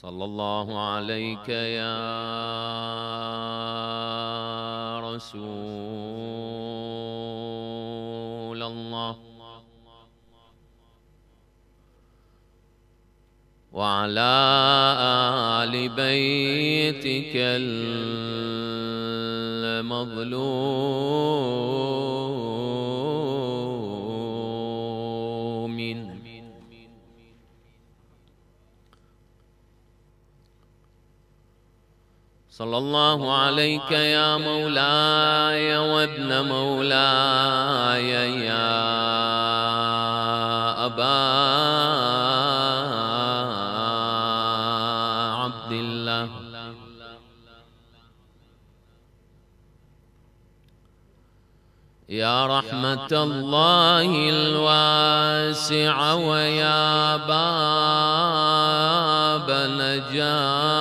صلى الله عليك يا رسول الله وعلى آل بيتك المظلوم صلى الله عليك يا مولاي وابن مولاي يا أبا عبد الله يا رحمة الله الواسعة ويا باب نجاح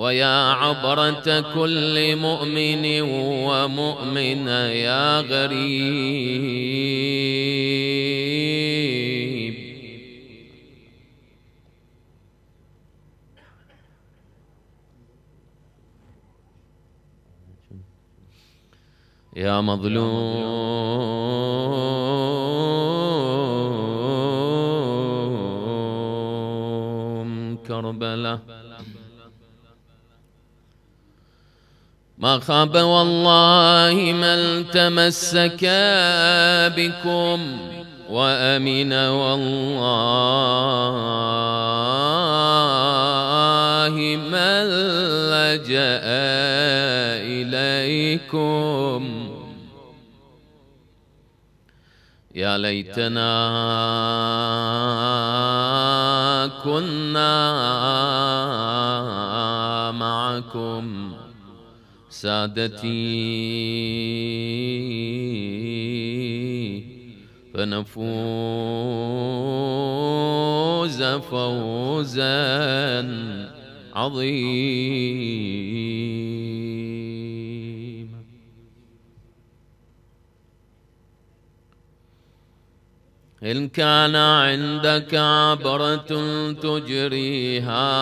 ويا عبرة كل مؤمن ومؤمن يا غريب يا مظلوم كربله ما خاب والله من تمسك بكم وأمن والله من لجأ إليكم يا ليتنا كنا معكم سادتي فنفوز فوزا عظيما إن كان عندك عبرة تجريها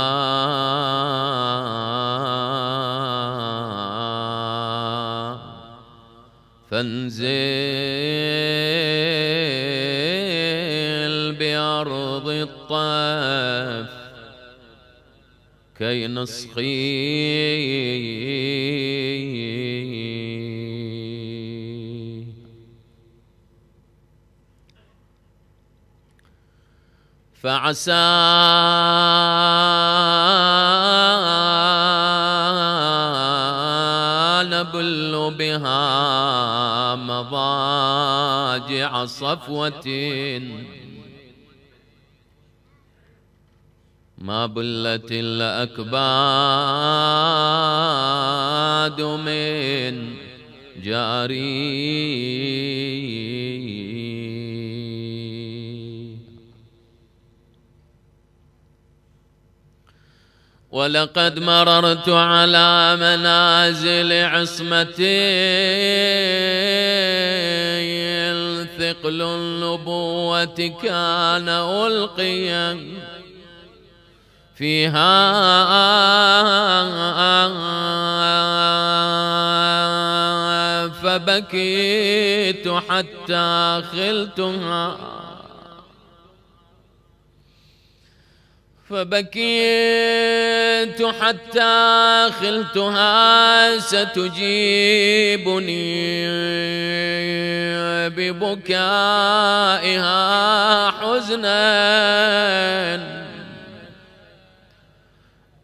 فانزل بأرض الطاف كي نسقي فعسى نبل بها مضاجع صفوة ما بلت الأكباد من جارين ولقد مررت على منازل عصمتي ثقل النبوة كان ألقيا فيها فبكيت حتى خلتها فبكيت بيت حتى خلتها ستجيبني ببكائها حزنا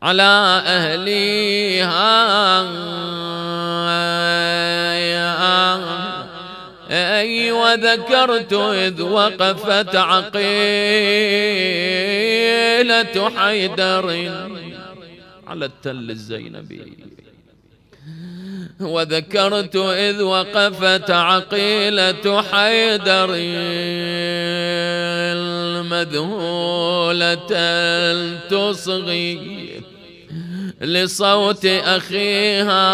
على أهليها أي وذكرت إذ وقفت عقيلة حيدر على التل الزينبي وذكرت إذ وقفت عقيلة حيدر المذهولة تصغي لصوت أخيها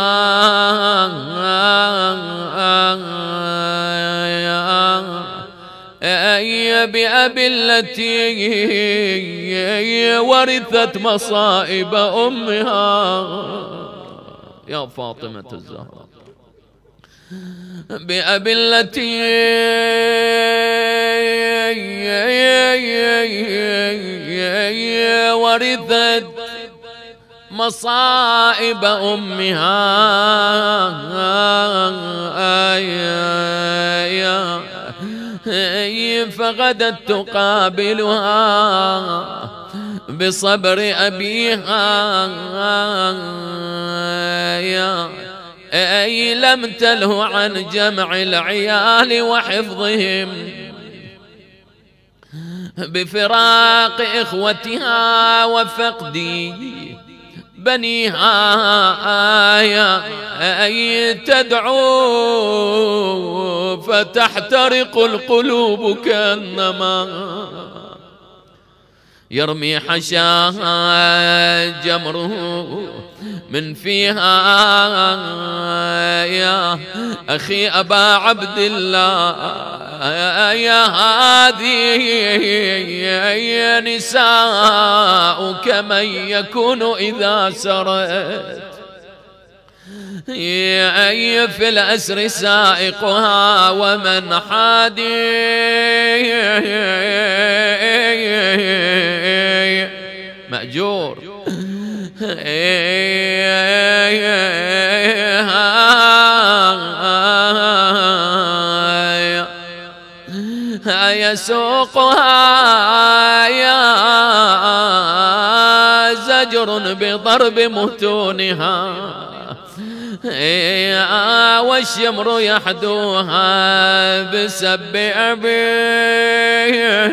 أي بأب التي ورثت مصائب أمها يا فاطمة الزهراء بأب التي ورثت مصائب أمها يا فغدت تقابلها بصبر أبيها أي لم تله عن جمع العيال وحفظهم بفراق إخوتها وفقدي بنيها آية أي تدعو فتحترق القلوب كأنما يرمي حشاها جمره من فيها يا أخي أبا عبد الله يا هذه نساؤك من يكون إذا سرت أي في الأسر سائقها ومن حادي مأجور يسوقها يا زجر بضرب متونها والشمر يحدوها بسب أبي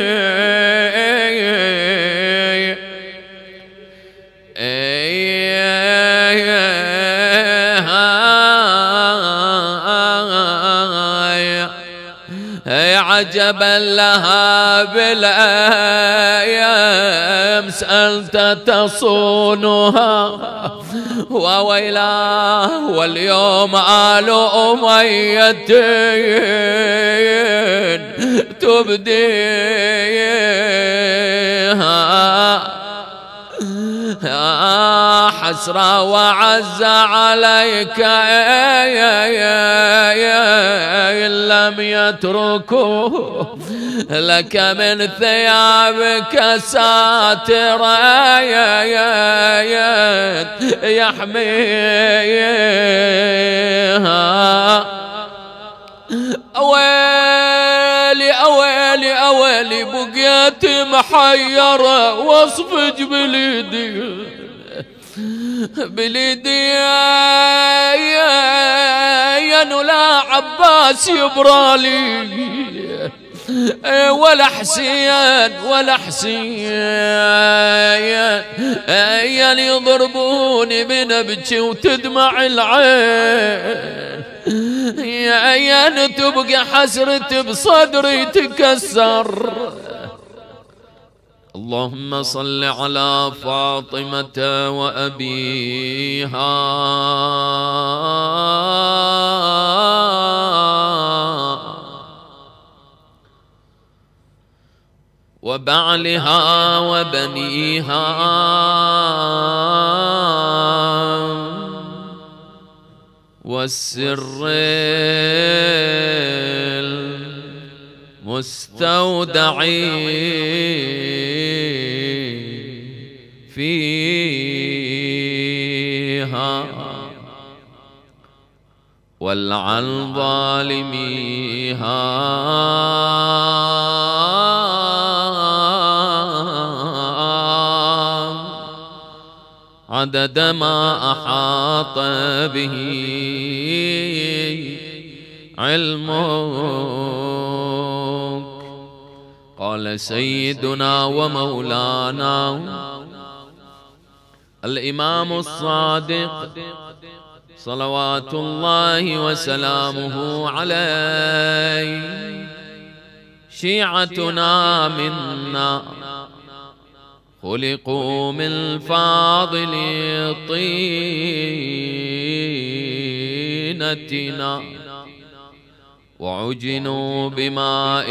عجبا لها بالايام أنت تصونها وويلاه واليوم آل أميتين تبديها يا حسرة وعز عليك إن لم يتركوا لك من ثيابك ساترا يحميها أويلي أويلي أويلي بقيت محيرة وصفج بليدي بليدي يا يا لا عباس يبرالي ولا حسين ولا حسين يا يضربوني بنبكي وتدمع العين يا عيان تبقى حسرتي بصدري تكسر اللهم صل على فاطمة وأبيها وبعلها وبنيها والسر المستودع فيها والعن ظالميها عدد ما أحاط به علمك قال سيدنا ومولانا الإمام الصادق صلوات الله وسلامه عليه شيعتنا منا خلقوا من فاضل طينتنا وعجنوا بماء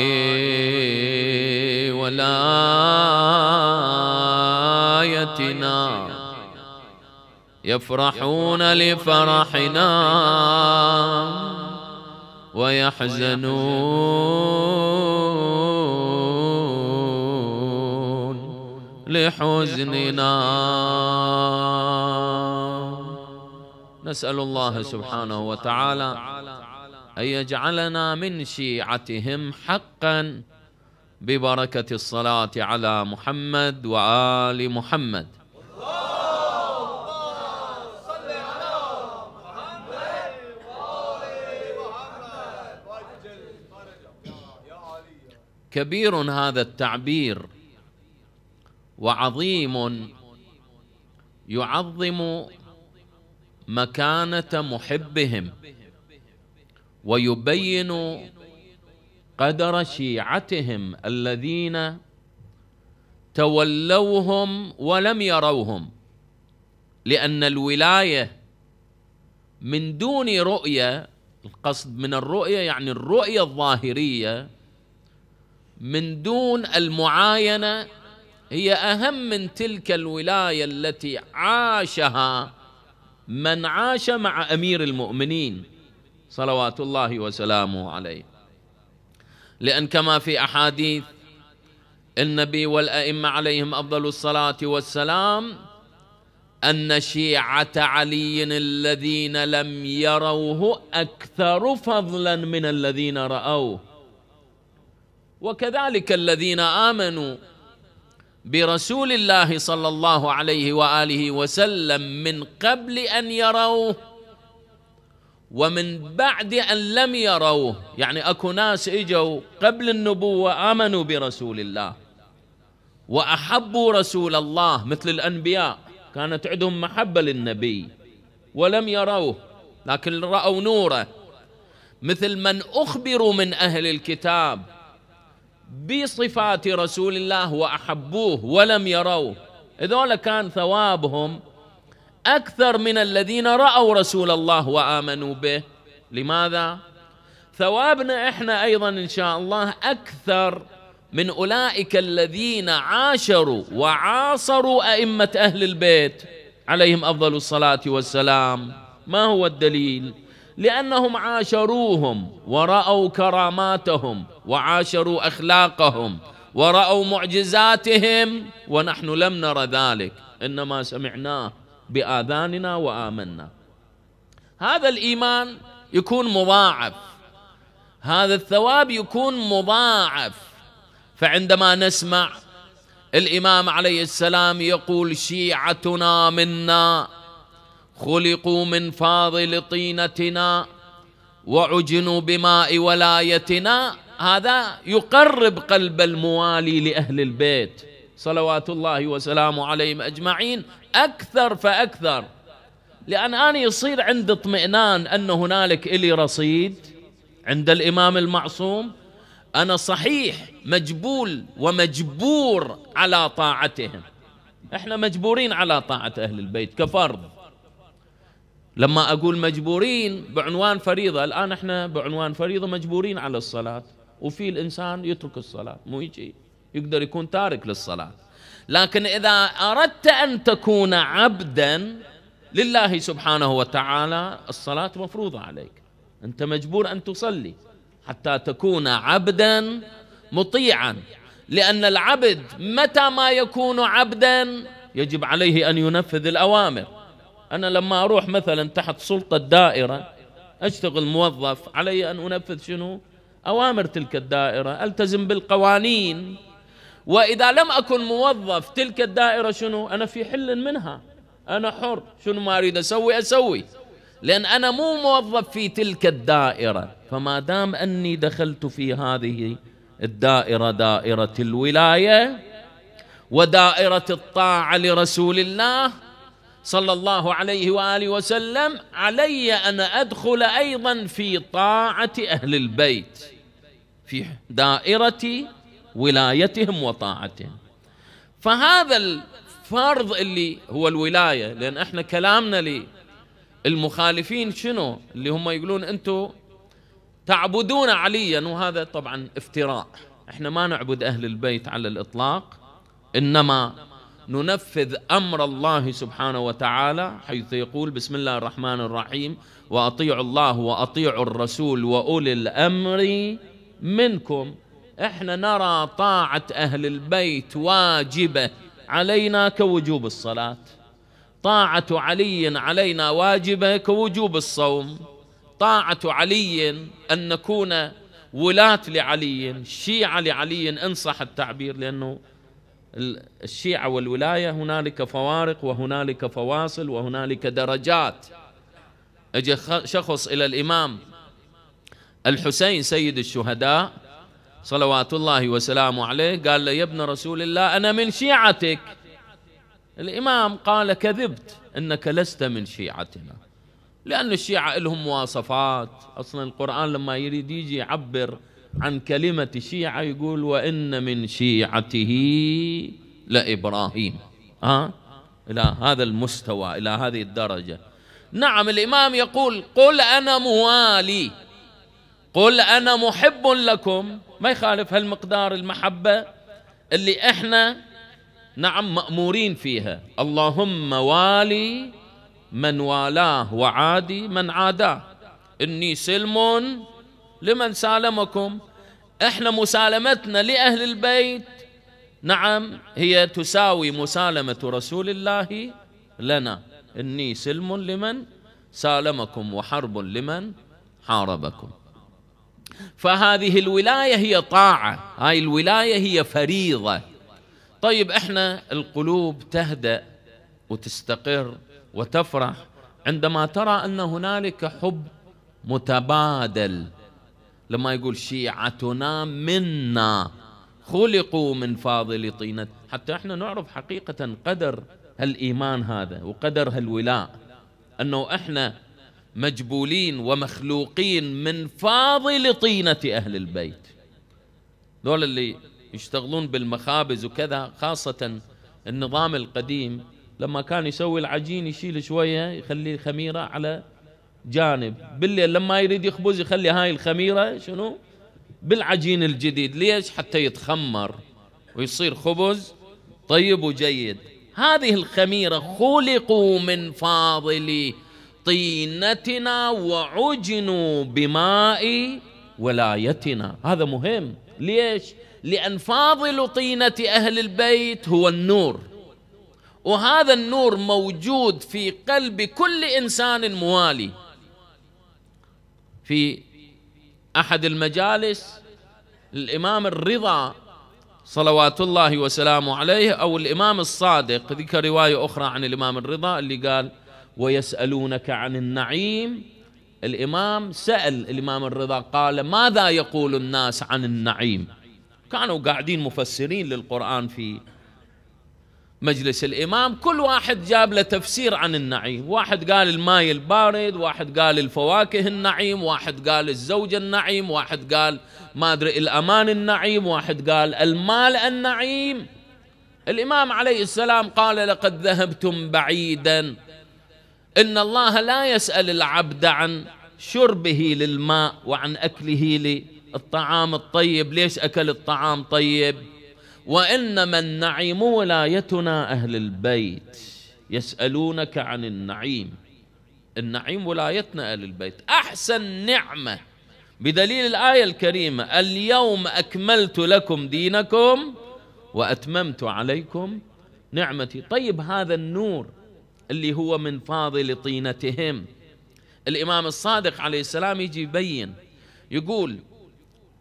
ولايتنا يفرحون لفرحنا ويحزنون لحزننا نسأل الله سبحانه وتعالى أن يجعلنا من شيعتهم حقا ببركة الصلاة على محمد وآل محمد كبير هذا التعبير وعظيم يعظم مكانه محبهم ويبين قدر شيعتهم الذين تولوهم ولم يروهم لان الولايه من دون رؤيه القصد من الرؤيه يعني الرؤيه الظاهريه من دون المعاينه هي اهم من تلك الولايه التي عاشها من عاش مع امير المؤمنين صلوات الله وسلامه عليه لان كما في احاديث النبي والائمه عليهم افضل الصلاه والسلام ان شيعه علي الذين لم يروه اكثر فضلا من الذين راوه وكذلك الذين امنوا برسول الله صلى الله عليه واله وسلم من قبل ان يروه ومن بعد ان لم يروه يعني اكو ناس اجوا قبل النبوه امنوا برسول الله واحبوا رسول الله مثل الانبياء كانت عندهم محبه للنبي ولم يروه لكن راوا نوره مثل من اخبروا من اهل الكتاب بصفات رسول الله وأحبوه ولم يروه هذول كان ثوابهم أكثر من الذين رأوا رسول الله وآمنوا به لماذا؟ ثوابنا إحنا أيضا إن شاء الله أكثر من أولئك الذين عاشروا وعاصروا أئمة أهل البيت عليهم أفضل الصلاة والسلام ما هو الدليل؟ لأنهم عاشروهم ورأوا كراماتهم وعاشروا أخلاقهم ورأوا معجزاتهم ونحن لم نر ذلك إنما سمعناه بآذاننا وآمنا هذا الإيمان يكون مضاعف هذا الثواب يكون مضاعف فعندما نسمع الإمام عليه السلام يقول شيعتنا منا خلقوا من فاضل طينتنا وعجنوا بماء ولايتنا هذا يقرب قلب الموالي لأهل البيت صلوات الله وسلامه عليهم أجمعين أكثر فأكثر لأن أنا يصير عند اطمئنان أن هنالك إلي رصيد عند الإمام المعصوم أنا صحيح مجبول ومجبور على طاعتهم احنا مجبورين على طاعة أهل البيت كفرض لما أقول مجبورين بعنوان فريضة الآن إحنا بعنوان فريضة مجبورين على الصلاة وفي الإنسان يترك الصلاة مو يجي يقدر يكون تارك للصلاة لكن إذا أردت أن تكون عبدا لله سبحانه وتعالى الصلاة مفروضة عليك أنت مجبور أن تصلي حتى تكون عبدا مطيعا لأن العبد متى ما يكون عبدا يجب عليه أن ينفذ الأوامر أنا لما أروح مثلا تحت سلطة دائرة أشتغل موظف علي أن أنفذ شنو أوامر تلك الدائرة ألتزم بالقوانين وإذا لم أكن موظف تلك الدائرة شنو أنا في حل منها أنا حر شنو ما أريد أسوي أسوي لأن أنا مو موظف في تلك الدائرة فما دام أني دخلت في هذه الدائرة دائرة الولاية ودائرة الطاعة لرسول الله صلى الله عليه واله وسلم علي ان ادخل ايضا في طاعه اهل البيت في دائره ولايتهم وطاعتهم فهذا الفرض اللي هو الولايه لان احنا كلامنا للمخالفين شنو اللي هم يقولون انتم تعبدون عليا وهذا طبعا افتراء احنا ما نعبد اهل البيت على الاطلاق انما ننفذ امر الله سبحانه وتعالى حيث يقول بسم الله الرحمن الرحيم واطيعوا الله واطيعوا الرسول واولي الامر منكم احنا نرى طاعه اهل البيت واجبه علينا كوجوب الصلاه طاعه علي علينا واجبه كوجوب الصوم طاعه علي ان نكون ولاه لعلي شيعه لعلي ان صح التعبير لانه الشيعة والولاية هنالك فوارق وهنالك فواصل وهنالك درجات أجي شخص إلى الإمام الحسين سيد الشهداء صلوات الله وسلامه عليه قال له يا ابن رسول الله أنا من شيعتك الإمام قال كذبت إنك لست من شيعتنا لأن الشيعة لهم مواصفات أصلا القرآن لما يريد يجي يعبر عن كلمة شيعة يقول وإن من شيعته لإبراهيم ها إلى هذا المستوى إلى هذه الدرجة نعم الإمام يقول قل أنا موالي قل أنا محب لكم ما يخالف هالمقدار المحبة اللي إحنا نعم مأمورين فيها اللهم والي من والاه وعادي من عاداه إني سلم لمن سالمكم احنا مسالمتنا لأهل البيت نعم هي تساوي مسالمة رسول الله لنا إني سلم لمن سالمكم وحرب لمن حاربكم فهذه الولاية هي طاعة هاي الولاية هي فريضة طيب احنا القلوب تهدأ وتستقر وتفرح عندما ترى أن هنالك حب متبادل لما يقول شيعتنا منا خلقوا من فاضل طينة حتى احنا نعرف حقيقة قدر هالإيمان هذا وقدر هالولاء أنه احنا مجبولين ومخلوقين من فاضل طينة أهل البيت دول اللي يشتغلون بالمخابز وكذا خاصة النظام القديم لما كان يسوي العجين يشيل شوية يخليه خميرة على جانب بالليل لما يريد يخبز يخلي هاي الخميرة شنو بالعجين الجديد ليش حتى يتخمر ويصير خبز طيب وجيد هذه الخميرة خلقوا من فاضل طينتنا وعجنوا بماء ولايتنا هذا مهم ليش لأن فاضل طينة أهل البيت هو النور وهذا النور موجود في قلب كل إنسان موالي في أحد المجالس الإمام الرضا صلوات الله وسلامه عليه أو الإمام الصادق ذيك رواية أخرى عن الإمام الرضا اللي قال ويسألونك عن النعيم الإمام سأل الإمام الرضا قال ماذا يقول الناس عن النعيم كانوا قاعدين مفسرين للقرآن في مجلس الإمام كل واحد جاب له تفسير عن النعيم واحد قال الماء البارد واحد قال الفواكه النعيم واحد قال الزوج النعيم واحد قال ما أدري الأمان النعيم واحد قال المال النعيم الإمام عليه السلام قال لقد ذهبتم بعيدا إن الله لا يسأل العبد عن شربه للماء وعن أكله للطعام الطيب ليش أكل الطعام طيب وإنما النعيم ولايتنا أهل البيت يسألونك عن النعيم النعيم ولايتنا أهل البيت أحسن نعمة بدليل الآية الكريمة اليوم أكملت لكم دينكم وأتممت عليكم نعمتي طيب هذا النور اللي هو من فاضل طينتهم الإمام الصادق عليه السلام يجي يبين يقول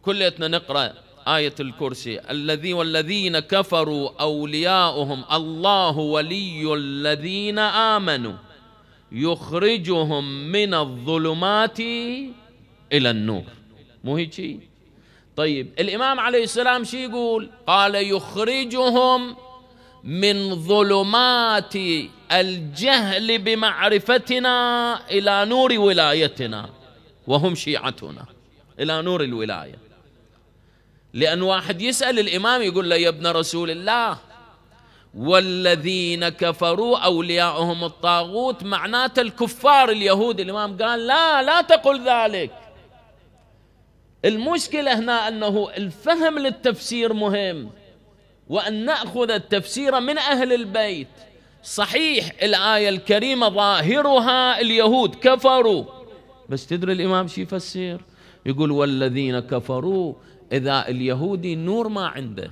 كليتنا نقرأ آية الكرسي الذي والذين كفروا أولياؤهم الله ولي الذين آمنوا يخرجهم من الظلمات إلى النور مو هيجي طيب الإمام عليه السلام شو يقول قال يخرجهم من ظلمات الجهل بمعرفتنا إلى نور ولايتنا وهم شيعتنا إلى نور الولاية لأن واحد يسأل الإمام يقول له يا ابن رسول الله والذين كفروا أولياؤهم الطاغوت معناته الكفار اليهود الإمام قال لا لا تقل ذلك المشكلة هنا أنه الفهم للتفسير مهم وأن نأخذ التفسير من أهل البيت صحيح الآية الكريمة ظاهرها اليهود كفروا بس تدري الإمام شي يفسر يقول والذين كفروا إذا اليهودي نور ما عنده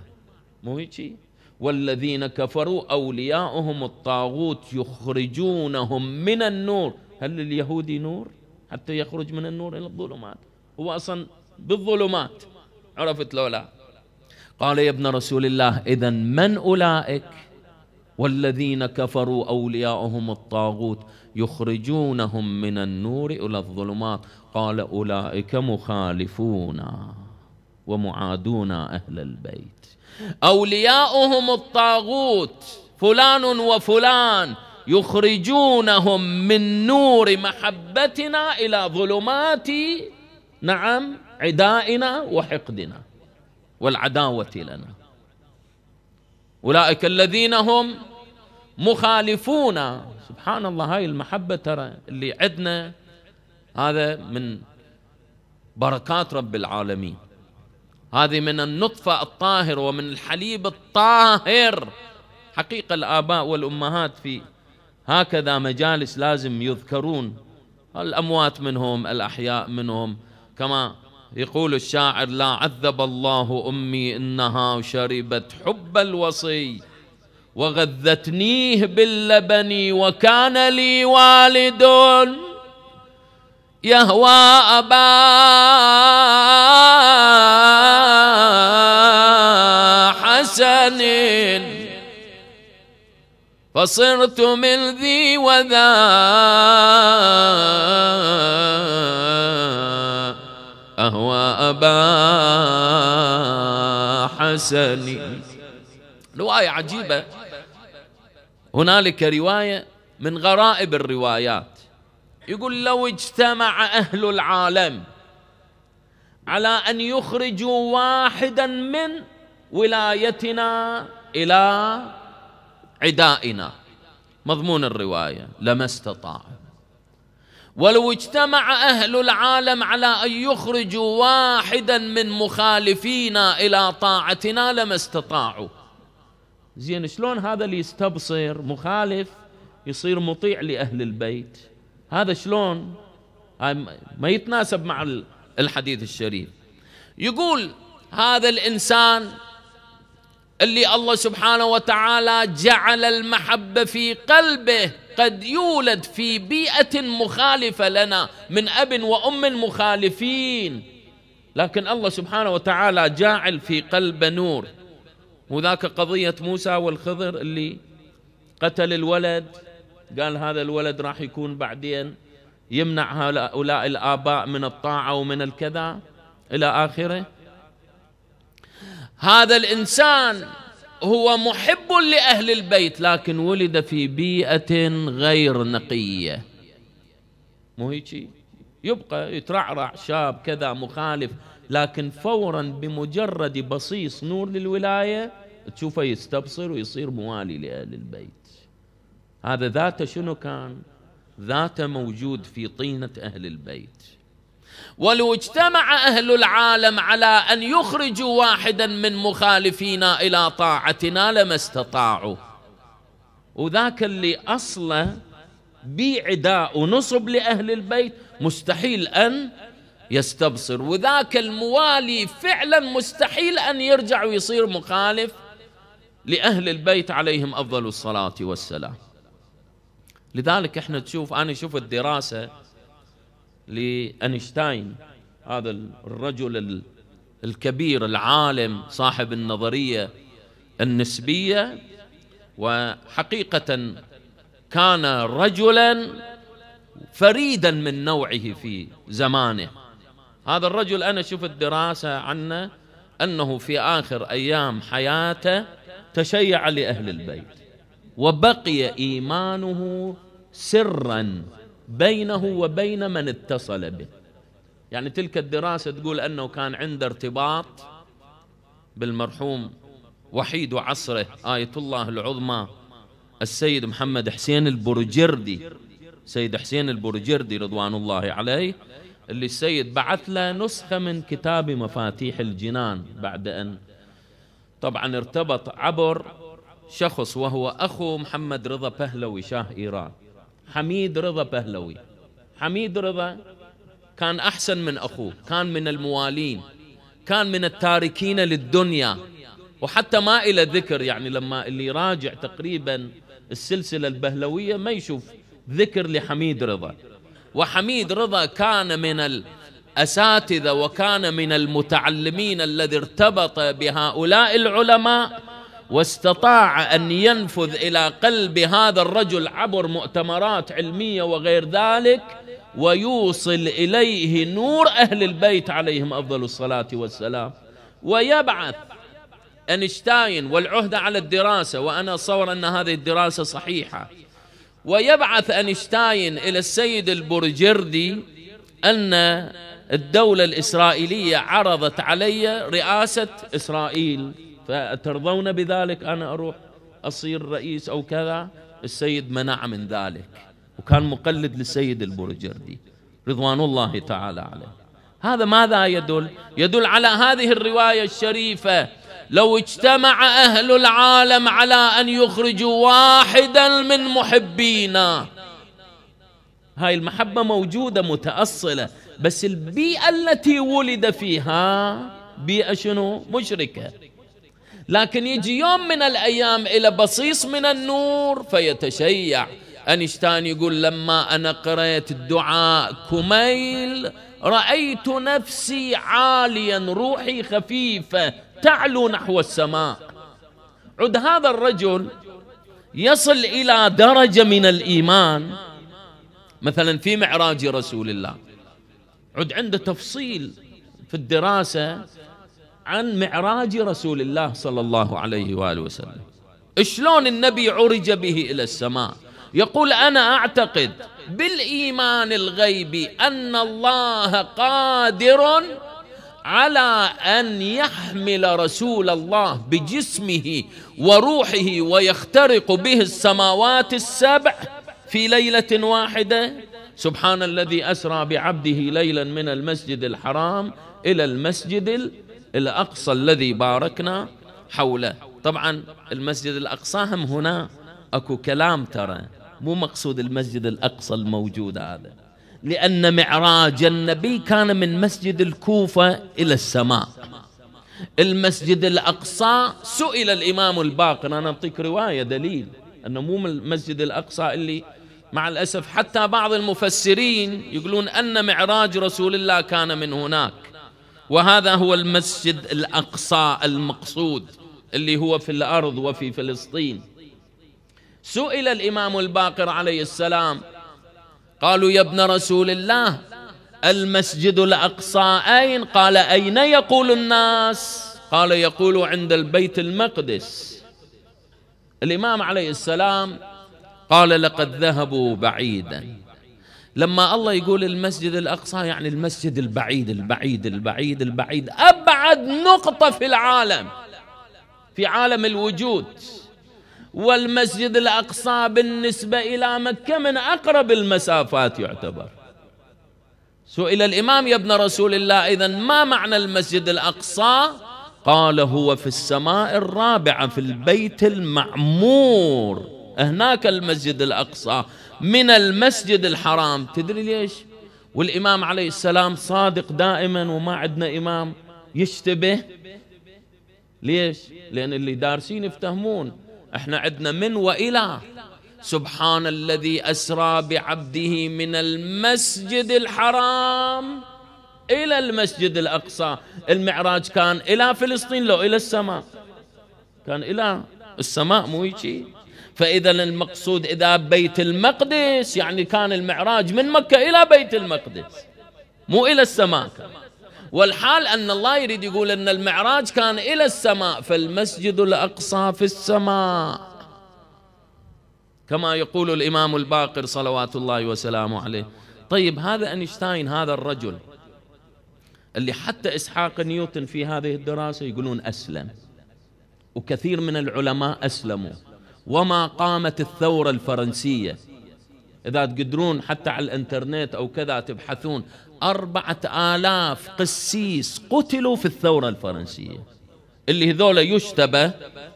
مو هيجي والذين كفروا أولياؤهم الطاغوت يخرجونهم من النور هل اليهودي نور حتى يخرج من النور إلى الظلمات هو أصلا بالظلمات عرفت لو لا قال يا ابن رسول الله إذا من أولئك والذين كفروا أولياؤهم الطاغوت يخرجونهم من النور إلى الظلمات قال أولئك مخالفونا ومعادون أهل البيت أولياؤهم الطاغوت فلان وفلان يخرجونهم من نور محبتنا إلى ظلمات نعم عدائنا وحقدنا والعداوة لنا أولئك الذين هم مخالفون سبحان الله هاي المحبة ترى اللي عندنا هذا من بركات رب العالمين هذه من النطفة الطاهر ومن الحليب الطاهر حقيقة الآباء والأمهات في هكذا مجالس لازم يذكرون الأموات منهم الأحياء منهم كما يقول الشاعر لا عذب الله أمي إنها شربت حب الوصي وغذتنيه باللبن وكان لي والد يهوى أباه سنين فصرت من ذي وذا أهوى أبا حسن رواية عجيبة هنالك رواية من غرائب الروايات يقول لو اجتمع أهل العالم على أن يخرجوا واحدا من ولايتنا إلى عدائنا مضمون الرواية لما استطاعوا ولو اجتمع أهل العالم على أن يخرجوا واحدا من مخالفينا إلى طاعتنا لما استطاعوا زين شلون هذا اللي يستبصر مخالف يصير مطيع لأهل البيت هذا شلون ما يتناسب مع الحديث الشريف يقول هذا الإنسان اللي الله سبحانه وتعالى جعل المحبة في قلبه قد يولد في بيئة مخالفة لنا من أب وأم مخالفين لكن الله سبحانه وتعالى جاعل في قلب نور وذاك قضية موسى والخضر اللي قتل الولد قال هذا الولد راح يكون بعدين يمنع هؤلاء الآباء من الطاعة ومن الكذا إلى آخره هذا الانسان هو محب لاهل البيت لكن ولد في بيئه غير نقيه مو هيجي يبقى يترعرع شاب كذا مخالف لكن فورا بمجرد بصيص نور للولايه تشوفه يستبصر ويصير موالي لاهل البيت هذا ذاته شنو كان ذاته موجود في طينه اهل البيت ولو اجتمع أهل العالم على أن يخرجوا واحدا من مخالفينا إلى طاعتنا لما استطاعوا وذاك اللي أصله بعداء ونصب لأهل البيت مستحيل أن يستبصر وذاك الموالي فعلا مستحيل أن يرجع ويصير مخالف لأهل البيت عليهم أفضل الصلاة والسلام لذلك احنا تشوف أنا شوف الدراسة لأينشتاين هذا الرجل الكبير العالم صاحب النظرية النسبية وحقيقة كان رجلا فريدا من نوعه في زمانه هذا الرجل أنا شفت دراسة عنه أنه في آخر أيام حياته تشيع لأهل البيت وبقي إيمانه سرا بينه وبين من اتصل به يعني تلك الدراسة تقول أنه كان عنده ارتباط بالمرحوم وحيد عصره آية الله العظمى السيد محمد حسين البرجردي سيد حسين البرجردي رضوان الله عليه اللي السيد بعث له نسخة من كتاب مفاتيح الجنان بعد أن طبعا ارتبط عبر شخص وهو أخو محمد رضا بهلوي شاه إيران حميد رضا بهلوي حميد رضا كان أحسن من أخوه كان من الموالين كان من التاركين للدنيا وحتى ما إلى ذكر يعني لما اللي يراجع تقريبا السلسلة البهلوية ما يشوف ذكر لحميد رضا وحميد رضا كان من الأساتذة وكان من المتعلمين الذي ارتبط بهؤلاء العلماء واستطاع أن ينفذ إلى قلب هذا الرجل عبر مؤتمرات علمية وغير ذلك ويوصل إليه نور أهل البيت عليهم أفضل الصلاة والسلام ويبعث أينشتاين والعهدة على الدراسة وأنا أصور أن هذه الدراسة صحيحة ويبعث أينشتاين إلى السيد البرجردي أن الدولة الإسرائيلية عرضت علي رئاسة إسرائيل فترضون بذلك أنا أروح أصير رئيس أو كذا السيد منع من ذلك وكان مقلد للسيد البرجردي رضوان الله تعالى عليه هذا ماذا يدل يدل على هذه الرواية الشريفة لو اجتمع أهل العالم على أن يخرجوا واحدا من محبينا هاي المحبة موجودة متأصلة بس البيئة التي ولد فيها بيئة شنو مشركة لكن يجي يوم من الأيام إلى بصيص من النور فيتشيع أنشتان يقول لما أنا قرأت الدعاء كميل رأيت نفسي عاليا روحي خفيفة تعلو نحو السماء عد هذا الرجل يصل إلى درجة من الإيمان مثلا في معراج رسول الله عد عنده تفصيل في الدراسة عن معراج رسول الله صلى الله عليه وآله وسلم شلون النبي عرج به إلى السماء يقول أنا أعتقد بالإيمان الغيبي أن الله قادر على أن يحمل رسول الله بجسمه وروحه ويخترق به السماوات السبع في ليلة واحدة سبحان الذي أسرى بعبده ليلا من المسجد الحرام إلى المسجد الأقصى الذي باركنا حوله طبعا المسجد الأقصى هم هنا أكو كلام ترى مو مقصود المسجد الأقصى الموجود هذا لأن معراج النبي كان من مسجد الكوفة إلى السماء المسجد الأقصى سئل الإمام الباقر أنا أعطيك رواية دليل أنه مو من المسجد الأقصى اللي مع الأسف حتى بعض المفسرين يقولون أن معراج رسول الله كان من هناك وهذا هو المسجد الأقصى المقصود اللي هو في الأرض وفي فلسطين سئل الإمام الباقر عليه السلام قالوا يا ابن رسول الله المسجد الأقصى أين قال أين يقول الناس قال يقول عند البيت المقدس الإمام عليه السلام قال لقد ذهبوا بعيدا لما الله يقول المسجد الأقصى يعني المسجد البعيد البعيد البعيد البعيد أبعد نقطة في العالم في عالم الوجود والمسجد الأقصى بالنسبة إلى مكة من أقرب المسافات يعتبر سئل الإمام يا ابن رسول الله إذا ما معنى المسجد الأقصى قال هو في السماء الرابعة في البيت المعمور هناك المسجد الأقصى من المسجد الحرام تدري ليش والإمام عليه السلام صادق دائما وما عندنا إمام يشتبه ليش لأن اللي دارسين يفتهمون احنا عندنا من وإلى سبحان الذي أسرى بعبده من المسجد الحرام إلى المسجد الأقصى المعراج كان إلى فلسطين لو إلى السماء كان إلى السماء مو يجي فإذا المقصود إذا بيت المقدس يعني كان المعراج من مكة إلى بيت المقدس مو إلى السماء والحال أن الله يريد يقول أن المعراج كان إلى السماء فالمسجد الأقصى في السماء كما يقول الإمام الباقر صلوات الله وسلامه عليه طيب هذا أينشتاين هذا الرجل اللي حتى إسحاق نيوتن في هذه الدراسة يقولون أسلم وكثير من العلماء أسلموا وما قامت الثورة الفرنسية إذا تقدرون حتى على الإنترنت أو كذا تبحثون أربعة آلاف قسيس قتلوا في الثورة الفرنسية اللي هذول يشتبه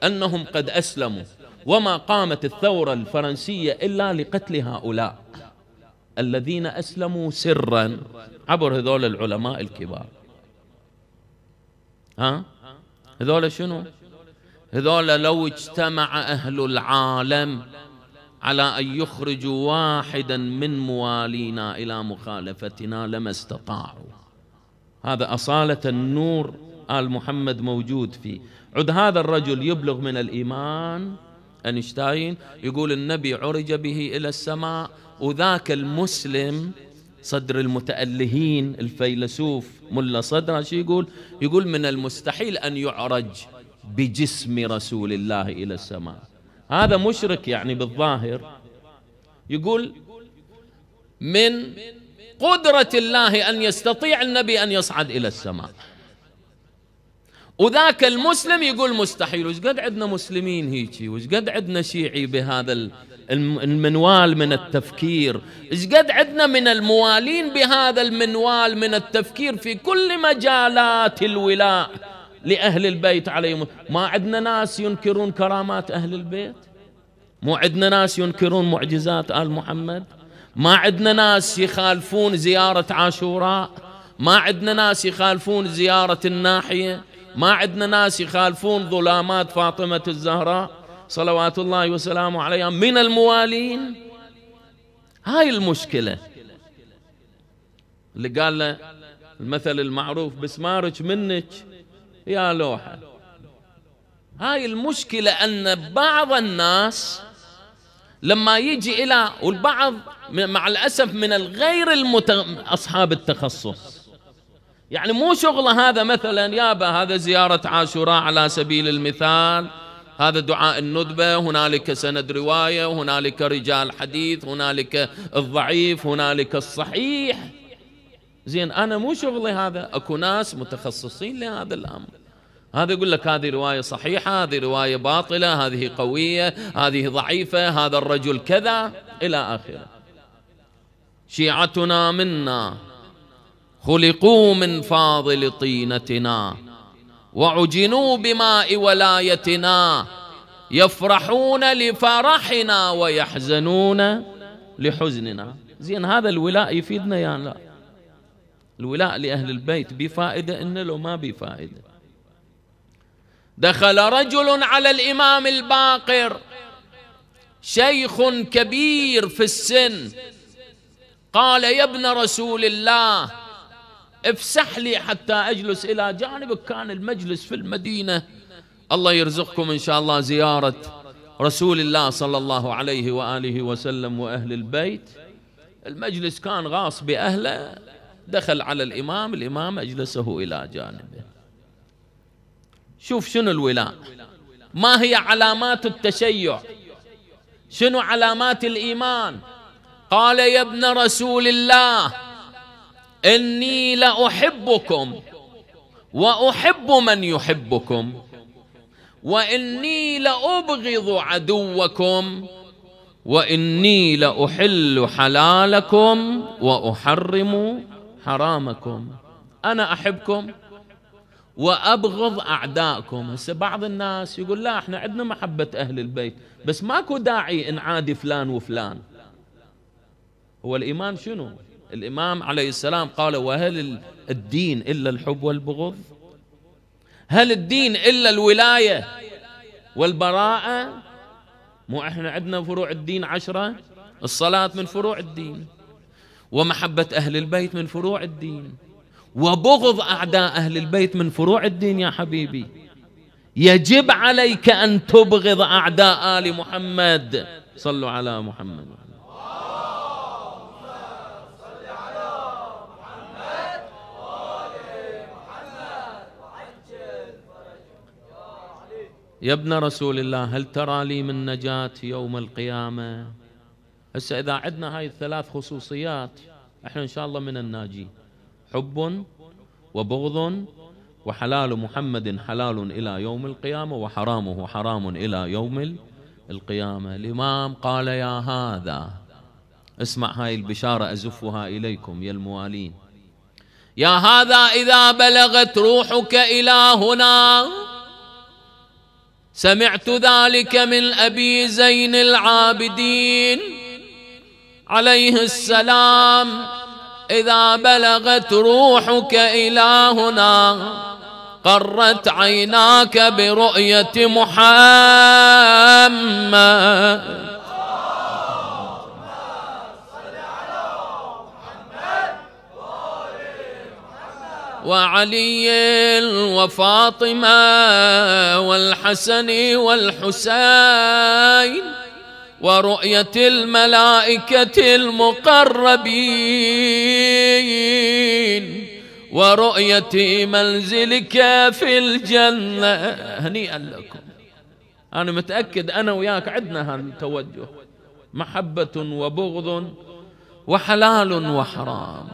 أنهم قد أسلموا وما قامت الثورة الفرنسية إلا لقتل هؤلاء الذين أسلموا سرا عبر هذول العلماء الكبار ها هذول شنو هذول لو اجتمع أهل العالم على أن يخرجوا واحدا من موالينا إلى مخالفتنا لما استطاعوا هذا أصالة النور آل محمد موجود فيه عد هذا الرجل يبلغ من الإيمان أينشتاين يقول النبي عرج به إلى السماء وذاك المسلم صدر المتألهين الفيلسوف ملا صدره شو يقول يقول من المستحيل أن يعرج بجسم رسول الله إلى السماء هذا مشرك يعني بالظاهر يقول من قدرة الله أن يستطيع النبي أن يصعد إلى السماء وذاك المسلم يقول مستحيل وش قد عندنا مسلمين هيجي وش قد عندنا شيعي بهذا المنوال من التفكير ايش قد عندنا من الموالين بهذا المنوال من التفكير في كل مجالات الولاء لأهل البيت عليهم ما عندنا ناس ينكرون كرامات أهل البيت مو عندنا ناس ينكرون معجزات آل محمد ما عندنا ناس يخالفون زيارة عاشوراء ما عندنا ناس يخالفون زيارة الناحية ما عندنا ناس يخالفون ظلامات فاطمة الزهراء صلوات الله وسلامه عليها من الموالين هاي المشكلة اللي قال له المثل المعروف بسمارك منك يا لوحة هاي المشكلة أن بعض الناس لما يجي إلى والبعض مع الأسف من الغير المت... أصحاب التخصص يعني مو شغله هذا مثلا يابا هذا زيارة عاشوراء على سبيل المثال هذا دعاء الندبة هنالك سند رواية هنالك رجال حديث هنالك الضعيف هنالك الصحيح زين انا مو شغلي هذا اكو ناس متخصصين لهذا الامر هذا يقول لك هذه روايه صحيحه هذه روايه باطله هذه قويه هذه ضعيفه هذا الرجل كذا الى اخره شيعتنا منا خلقوا من فاضل طينتنا وعجنوا بماء ولايتنا يفرحون لفرحنا ويحزنون لحزننا زين هذا الولاء يفيدنا يا يعني لا الولاء لأهل البيت بفائدة إن لو ما بفائدة دخل رجل على الإمام الباقر شيخ كبير في السن قال يا ابن رسول الله افسح لي حتى أجلس إلى جانبك كان المجلس في المدينة الله يرزقكم إن شاء الله زيارة رسول الله صلى الله عليه وآله وسلم وأهل البيت المجلس كان غاص بأهله دخل على الإمام الإمام أجلسه إلى جانبه شوف شنو الولاء ما هي علامات التشيع شنو علامات الإيمان قال يا ابن رسول الله إني لأحبكم وأحب من يحبكم وإني لأبغض عدوكم وإني لأحل حلالكم وأحرم حرامكم أنا أحبكم وأبغض أعدائكم هسه بعض الناس يقول لا احنا عندنا محبة أهل البيت بس ماكو داعي انعادي فلان وفلان هو الإيمان شنو الإمام عليه السلام قال وهل الدين إلا الحب والبغض هل الدين إلا الولاية والبراءة مو احنا عندنا فروع الدين عشرة الصلاة من فروع الدين ومحبة أهل البيت من فروع الدين وبغض أعداء أهل البيت من فروع الدين يا حبيبي يجب عليك أن تبغض أعداء آل محمد صلوا على محمد يا ابن رسول الله هل ترى لي من نجاة يوم القيامة هسه إذا عندنا هاي الثلاث خصوصيات احنا إن شاء الله من الناجي حب وبغض وحلال محمد حلال إلى يوم القيامة وحرامه حرام إلى يوم القيامة الإمام قال يا هذا اسمع هاي البشارة أزفها إليكم يا الموالين يا هذا إذا بلغت روحك إلى هنا سمعت ذلك من أبي زين العابدين عليه السلام إذا بلغت روحك إلى هنا قرت عيناك برؤية محمد وعلي وفاطمة والحسن والحسين ورؤية الملائكة المقربين ورؤية منزلك في الجنة هنيئا لكم أنا متأكد أنا وياك عندنا هالتوجه محبة وبغض وحلال وحرام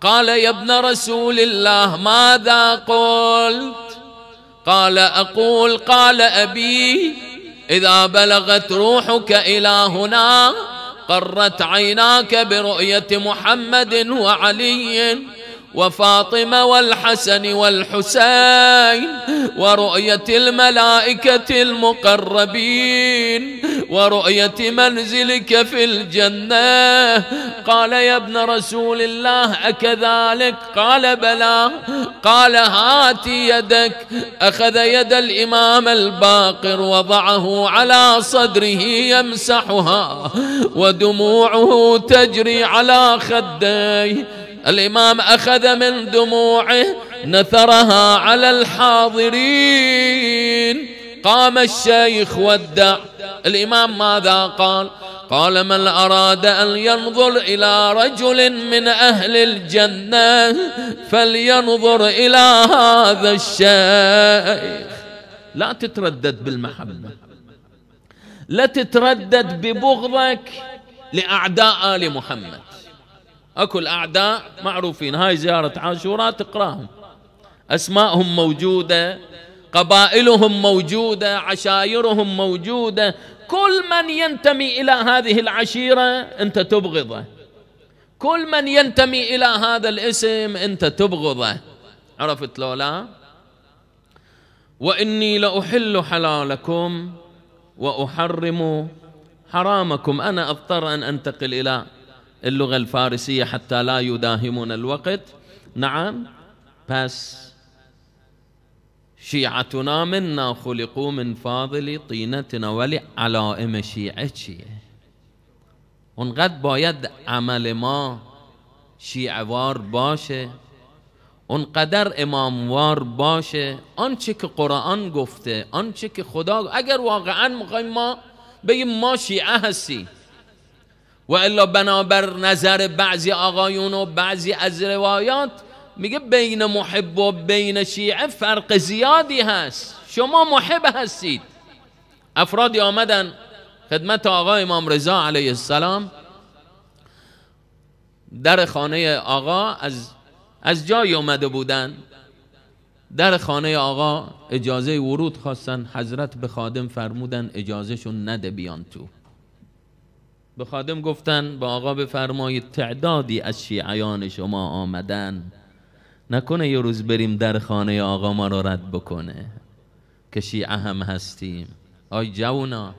قال يا ابن رسول الله ماذا قلت قال أقول قال أبي إذا بلغت روحك إلى هنا قرت عيناك برؤية محمد وعلي وفاطمه والحسن والحسين ورؤيه الملائكه المقربين ورؤيه منزلك في الجنه قال يا ابن رسول الله اكذلك قال بلى قال هات يدك اخذ يد الامام الباقر وضعه على صدره يمسحها ودموعه تجري على خديه الإمام أخذ من دموعه نثرها على الحاضرين قام الشيخ ودع الإمام ماذا قال قال من أراد أن ينظر إلى رجل من أهل الجنة فلينظر إلى هذا الشيخ لا تتردد بالمحبة لا تتردد ببغضك لأعداء آل محمد أكو الأعداء معروفين هاي زيارة عاشوراء تقراهم أسماءهم موجودة قبائلهم موجودة عشائرهم موجودة كل من ينتمي إلى هذه العشيرة أنت تبغضه كل من ينتمي إلى هذا الاسم أنت تبغضه عرفت لو لا وإني لأحل حلالكم وأحرم حرامكم أنا أضطر أن أنتقل إلى اللغة الفارسية حتى لا يداهمون الوقت نعم بس شيعتنا منا خلقوا من فاضل طينتنا ولعلائم شيعتشيه اونقدر باید عمل ما شیعوار باشه اونقدر اماموار باشه آنچه که قرآن گفته آنچه که خدا اگر واقعا میخوایم ما بگیم ما شیعه هستیم و الا بنابر نظر بعضی آقایون و بعضی از روایات میگه بین محب و بین شیعه فرق زیادی هست شما محب هستید افرادی آمدن خدمت آقا امام رضا علیه السلام در خانه آقا از, از جای اومده بودن در خانه آقا اجازه ورود خواستن حضرت به خادم فرمودن اجازهشون نده بیان تو به خادم گفتن به آقا بفرمایید تعدادی از شیعیان شما آمدن نکنه یه روز بریم در خانه آقا ما رو رد بکنه که شیعه هم هستیم آی جوونا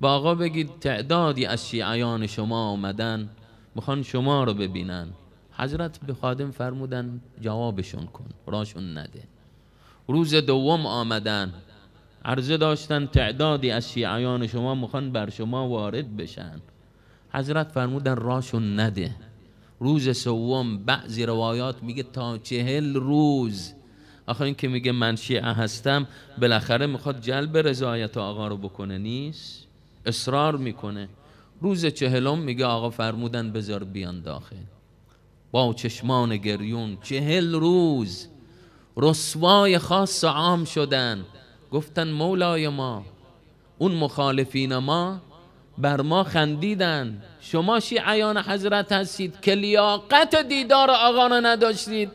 با آقا بگید تعدادی از شیعیان شما آمدن میخوان شما رو ببینن حضرت به خادم فرمودن جوابشون کن راشون نده روز دوم آمدن عرضه داشتن تعدادی از شیعیان شما میخوان بر شما وارد بشن حضرت فرمودن راشون نده روز سوم بعضی روایات میگه تا چهل روز آخه این که میگه من شیعه هستم بالاخره میخواد جلب رضایت آقا رو بکنه نیست اصرار میکنه روز چهلم میگه آقا فرمودن بذار بیان داخل با چشمان گریون چهل روز رسوای خاص عام شدن گفتن مولای ما اون مخالفین ما بر ما خندیدن شما شیعیان حضرت هستید که لیاقت دیدار آقا را نداشتید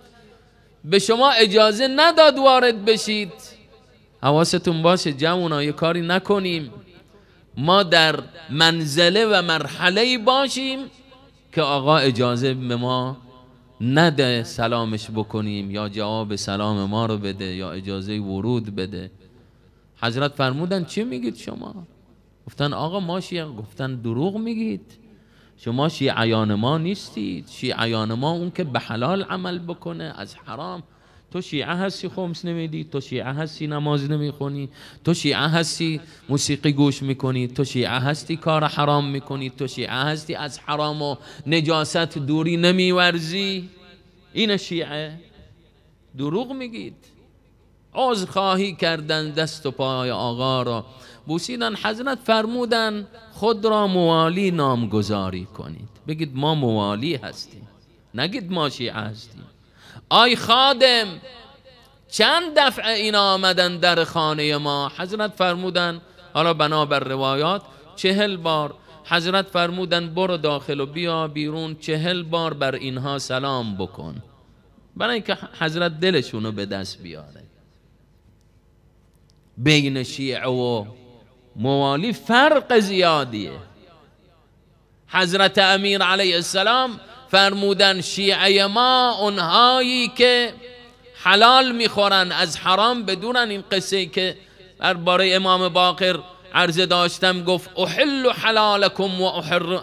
به شما اجازه نداد وارد بشید حواستون باشه جمعونا یه کاری نکنیم ما در منزله و مرحله باشیم که آقا اجازه به ما نده سلامش بکنیم یا جواب سلام ما رو بده یا اجازه ورود بده حضرت فرمودن چه میگید شما گفتن آقا ما شیعه گفتن دروغ میگید شما شیعیان ما نیستید شیعیان ما اون که به حلال عمل بکنه از حرام تو شیعه هستی خمس نمیدی تو شیعه هستی نماز نمیخونی تو شیعه هستی موسیقی گوش میکنی تو شیعه هستی کار حرام میکنی تو شیعه هستی از حرام و نجاست دوری نمیورزی این شیعه دروغ میگید خواهی کردن دست و پای آقا را بوسیدن حضرت فرمودن خود را موالی نامگذاری کنید بگید ما موالی هستیم نگید ما شیعه هستیم آی خادم چند دفعه اینا آمدن در خانه ما حضرت فرمودن حالا بنابر روایات چهل بار حضرت فرمودن برو داخل و بیا بیرون چهل بار بر اینها سلام بکن برای اینکه حضرت دلشونو به دست بیاره بین شیعه و موالی فرق زیادیه حضرت امیر علیه السلام فرمودن شیعه ما اونهایی که حلال میخورن از حرام بدونن این قصه که باره امام باقر عرضه داشتم گفت احل حلالکم و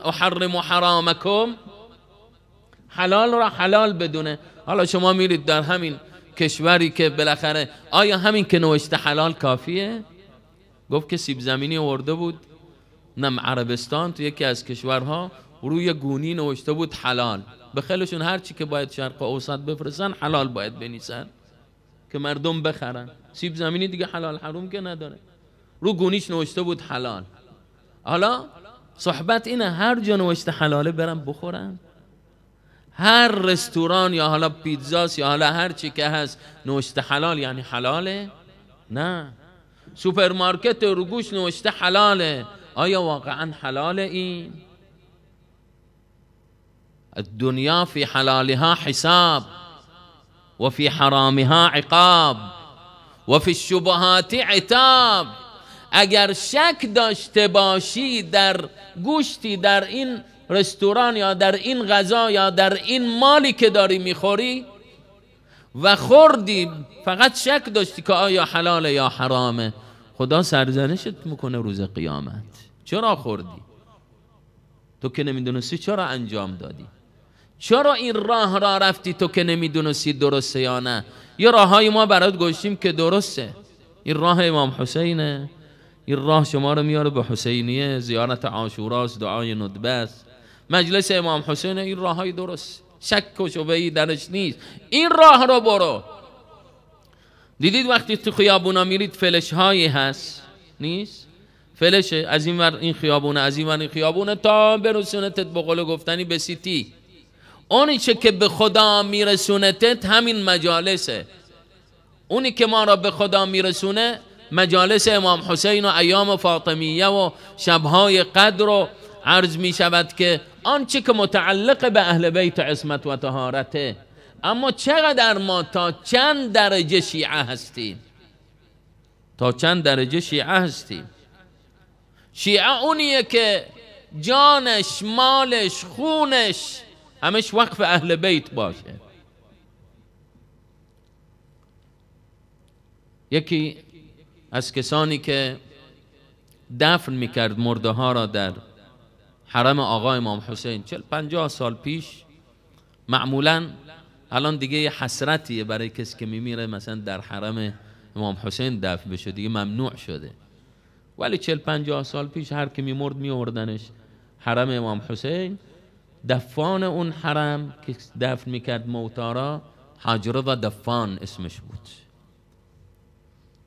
احرم حرامکم حلال را حلال بدونه حالا شما میرید در همین کشوری که بالاخره آیا همین که نوشته حلال کافیه گفت که سیب زمینی آورده بود نم عربستان تو یکی از کشورها روی گونی نوشته بود حلال به خیلیشون هر چی که باید شرق و اوسط بفرستن حلال باید بنیسن که مردم بخرن سیب زمینی دیگه حلال حروم که نداره رو گونیش نوشته بود حلال حالا صحبت اینه هر جا نوشته حلاله برم بخورن هر رستوران یا حالا پیتزاس یا حالا هر چی که هست نوشته حلال یعنی حلاله نه سوپرمارکت رو گوش نوشته حلاله آیا واقعا حلال این الدنیا فی حلالها حساب و فی حرامها عقاب و فی الشبهات عتاب اگر شک داشته باشی در گوشتی در این رستوران یا در این غذا یا در این مالی که داری میخوری و خوردی فقط شک داشتی که آیا حلاله یا حرامه خدا سرزنشت میکنه روز قیامت چرا خوردی؟ تو که نمیدونستی چرا انجام دادی؟ چرا این راه را رفتی تو که نمیدونستی درسته یا نه؟ یه راه ما برات گوشیم که درسته این راه امام حسینه این راه شما رو میاره به حسینیه زیارت عاشوراست دعای ندبه مجلس امام حسین این راه های درست شک و شبهی درش نیست این راه رو برو دیدید وقتی تو خیابونا میرید فلش هایی هست نیست فلشه از این ور این خیابونه از این ور این خیابونه تا برسونتت به قول گفتنی به سیتی اونی چه که به خدا میرسونتت همین مجالسه اونی که ما را به خدا میرسونه مجالس امام حسین و ایام فاطمیه و شبهای قدر و عرض می شود که آنچه که متعلق به اهل بیت عصمت و تهارته اما چقدر ما تا چند درجه شیعه هستیم تا چند درجه شیعه هستیم شیعه اونیه که جانش مالش خونش همش وقف اهل بیت باشه یکی از کسانی که دفن میکرد مرده ها را در حرم آقا امام حسین چل پنجاه سال پیش معمولا الان دیگه یه حسرتیه برای کسی که میمیره مثلا در حرم امام حسین دفن بشه دیگه ممنوع شده ولی 40 پنجاه سال پیش هر که میمرد میوردنش حرم امام حسین دفان اون حرم که دفن میکرد موتارا حجره و دفان اسمش بود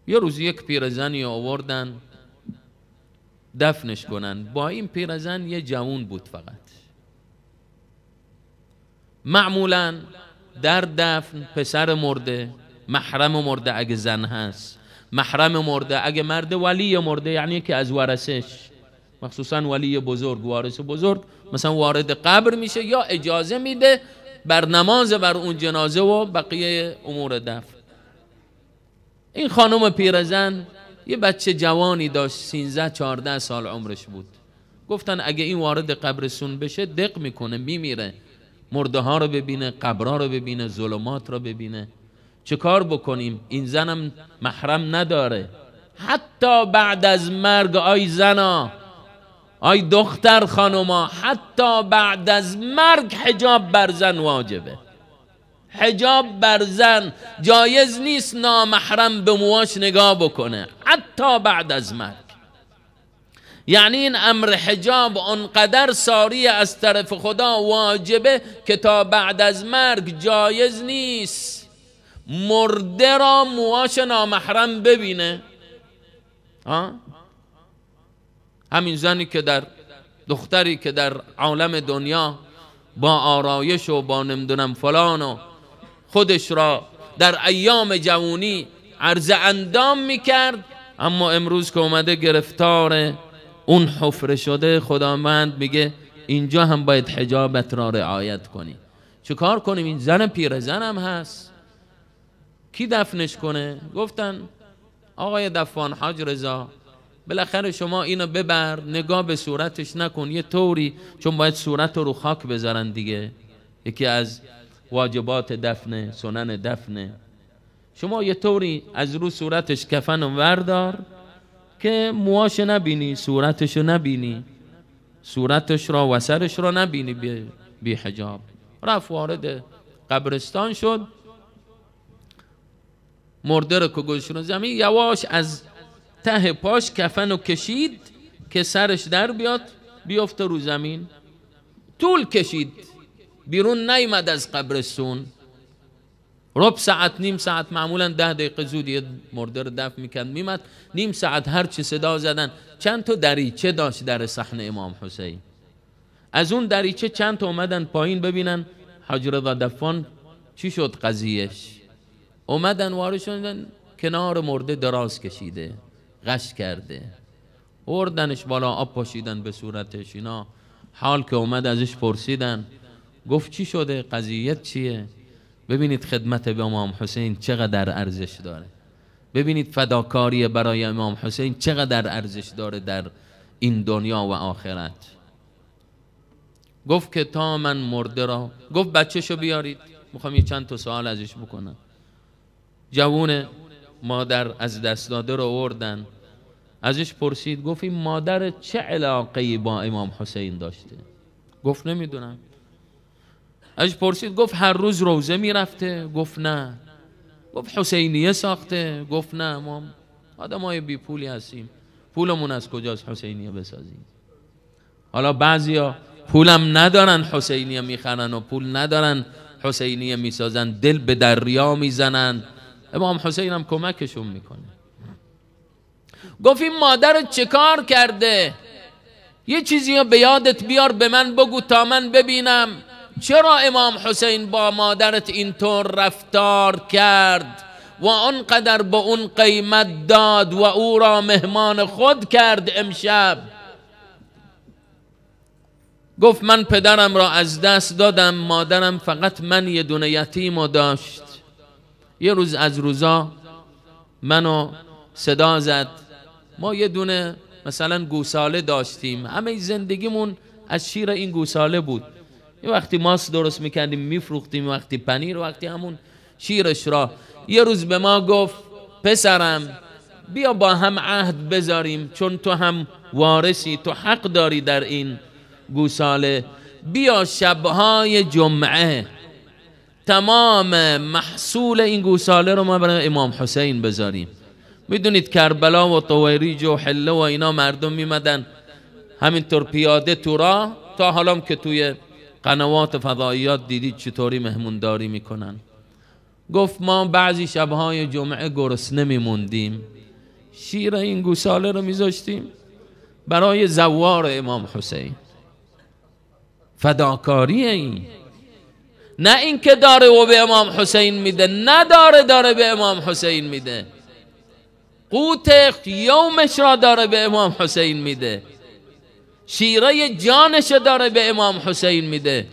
یه روز یک پیرزنی آوردن دفنش کنن با این پیرزن یه جوون بود فقط معمولا در دفن پسر مرده محرم مرده اگه زن هست محرم مرده اگه مرد ولی مرده یعنی که از ورسش مخصوصا ولی بزرگ وارث بزرگ مثلا وارد قبر میشه یا اجازه میده بر نماز بر اون جنازه و بقیه امور دفن این خانم پیرزن یه بچه جوانی داشت 13 14 سال عمرش بود گفتن اگه این وارد قبرسون بشه دق میکنه میمیره مرده ها رو ببینه قبرها رو ببینه ظلمات رو ببینه چه کار بکنیم این زنم محرم نداره حتی بعد از مرگ آی زنا آی دختر خانوما حتی بعد از مرگ حجاب بر زن واجبه حجاب بر زن جایز نیست نامحرم به مواش نگاه بکنه حتی بعد از مرگ یعنی این امر حجاب انقدر ساری از طرف خدا واجبه که تا بعد از مرگ جایز نیست مرده را مواش نامحرم ببینه همین زنی که در دختری که در عالم دنیا با آرایش و با نمیدونم فلان و خودش را در ایام جوانی عرض اندام میکرد اما امروز که اومده گرفتار اون حفره شده خداوند میگه اینجا هم باید حجابت را رعایت کنی چه کار کنیم این زن پیر پیرزنم هست کی دفنش کنه گفتن آقای دفان حاج رضا بالاخره شما اینو ببر نگاه به صورتش نکن یه طوری چون باید صورت رو خاک بذارن دیگه یکی از واجبات دفنه سنن دفنه شما یه طوری از رو صورتش کفن و وردار که مواش نبینی صورتش رو نبینی صورتش را و سرش را نبینی بی, حجاب رفت وارد قبرستان شد مرده رو که رو زمین یواش از ته پاش کفن و کشید که سرش در بیاد بیفته رو زمین طول کشید بیرون نیمد از قبرستون رب ساعت نیم ساعت معمولا ده دقیقه زود یه مرده رو دفت میمد نیم ساعت هر چی صدا زدن چند تا دریچه داشت در صحنه امام حسین از اون دریچه چند تا اومدن پایین ببینن حجر و دفان چی شد قضیهش اومدن وارد کنار مرده دراز کشیده غش کرده اردنش بالا آب پاشیدن به صورتش اینا حال که اومد ازش پرسیدن گفت چی شده قضیت چیه ببینید خدمت به امام حسین چقدر ارزش داره ببینید فداکاری برای امام حسین چقدر ارزش داره در این دنیا و آخرت گفت که تا من مرده را گفت شو بیارید میخوام یه چند تا سوال ازش بکنم جوون مادر از دست داده رو آوردن ازش پرسید گفت این مادر چه علاقه با امام حسین داشته گفت نمیدونم اش پرسید گفت هر روز روزه میرفته گفت نه گفت حسینیه ساخته گفت نه ما آدم های بی پولی هستیم پولمون از کجاست حسینیه بسازیم حالا بعضیا پولم ندارن حسینیه میخرن و پول ندارن حسینیه میسازن دل به دریا میزنن امام حسین هم کمکشون میکنه گفت این مادر چه کار کرده یه چیزی به یادت بیار به من بگو تا من ببینم چرا امام حسین با مادرت اینطور رفتار کرد و آنقدر به اون قیمت داد و او را مهمان خود کرد امشب گفت من پدرم را از دست دادم مادرم فقط من یه دونه یتیم و داشت یه روز از روزا منو صدا زد ما یه دونه مثلا گوساله داشتیم همه زندگیمون از شیر این گوساله بود یه وقتی ماس درست میکردیم میفروختیم وقتی پنیر وقتی همون شیرش را یه روز به ما گفت پسرم بیا با هم عهد بذاریم چون تو هم وارثی تو حق داری در این گوساله بیا شبهای جمعه تمام محصول این گوساله رو ما برای امام حسین بذاریم میدونید کربلا و طویریج و حله و اینا مردم میمدن همینطور پیاده تو راه تا حالا که توی قنوات فضاییات دیدید چطوری مهمونداری میکنن گفت ما بعضی شبهای جمعه گرس نمیموندیم شیر این گوساله رو میذاشتیم برای زوار امام حسین فداکاری این نه اینکه داره و به امام حسین میده نداره داره به امام حسین میده قوت یومش را داره به امام حسین میده شیره جانش داره به امام حسین میده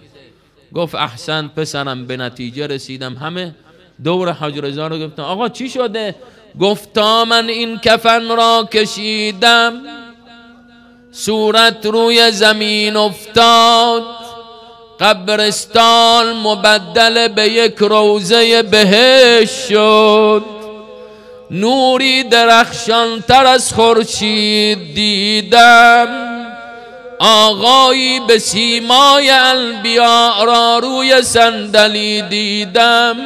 گفت احسن پسرم به نتیجه رسیدم همه دور حجر رو گفتم آقا چی شده گفتا من این کفن را کشیدم صورت روی زمین افتاد قبرستان مبدل به یک روزه بهش شد نوری درخشانتر از خورشید دیدم آقایی به سیمای البیا را روی صندلی دیدم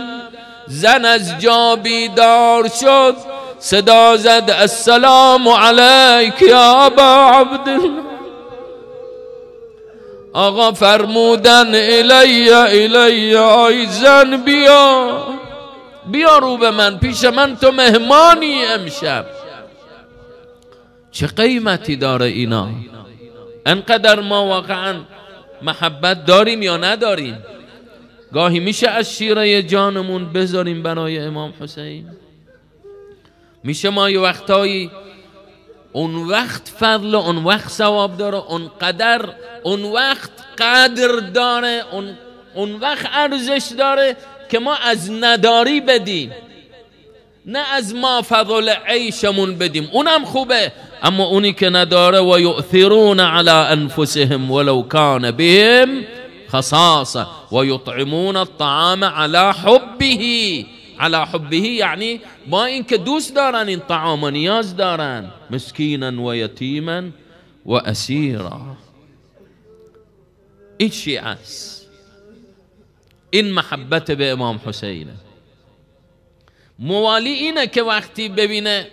زن از جا بیدار شد صدا زد السلام علیک یا ابا عبد آقا فرمودن الی الی آی زن بیا بیا رو به من پیش من تو مهمانی امشب چه قیمتی داره اینا انقدر ما واقعا محبت داریم یا نداریم گاهی میشه از شیره جانمون بذاریم برای امام حسین میشه ما یه وقتایی اون وقت فضل اون وقت ثواب داره اون قدر اون وقت قدر داره اون, اون وقت ارزش داره که ما از نداری بدیم نه از ما فضل عیشمون بدیم اونم خوبه اما اونی که نداره و یؤثرون على انفسهم ولو کان بهم خصاصه و یطعمون الطعام على حبه على حبه یعنی با اینکه دوست دارن این طعام و نیاز دارن مسکینا و یتیما و اسیرا این شیعه است این محبت به امام حسینه موالی اینه که وقتی ببینه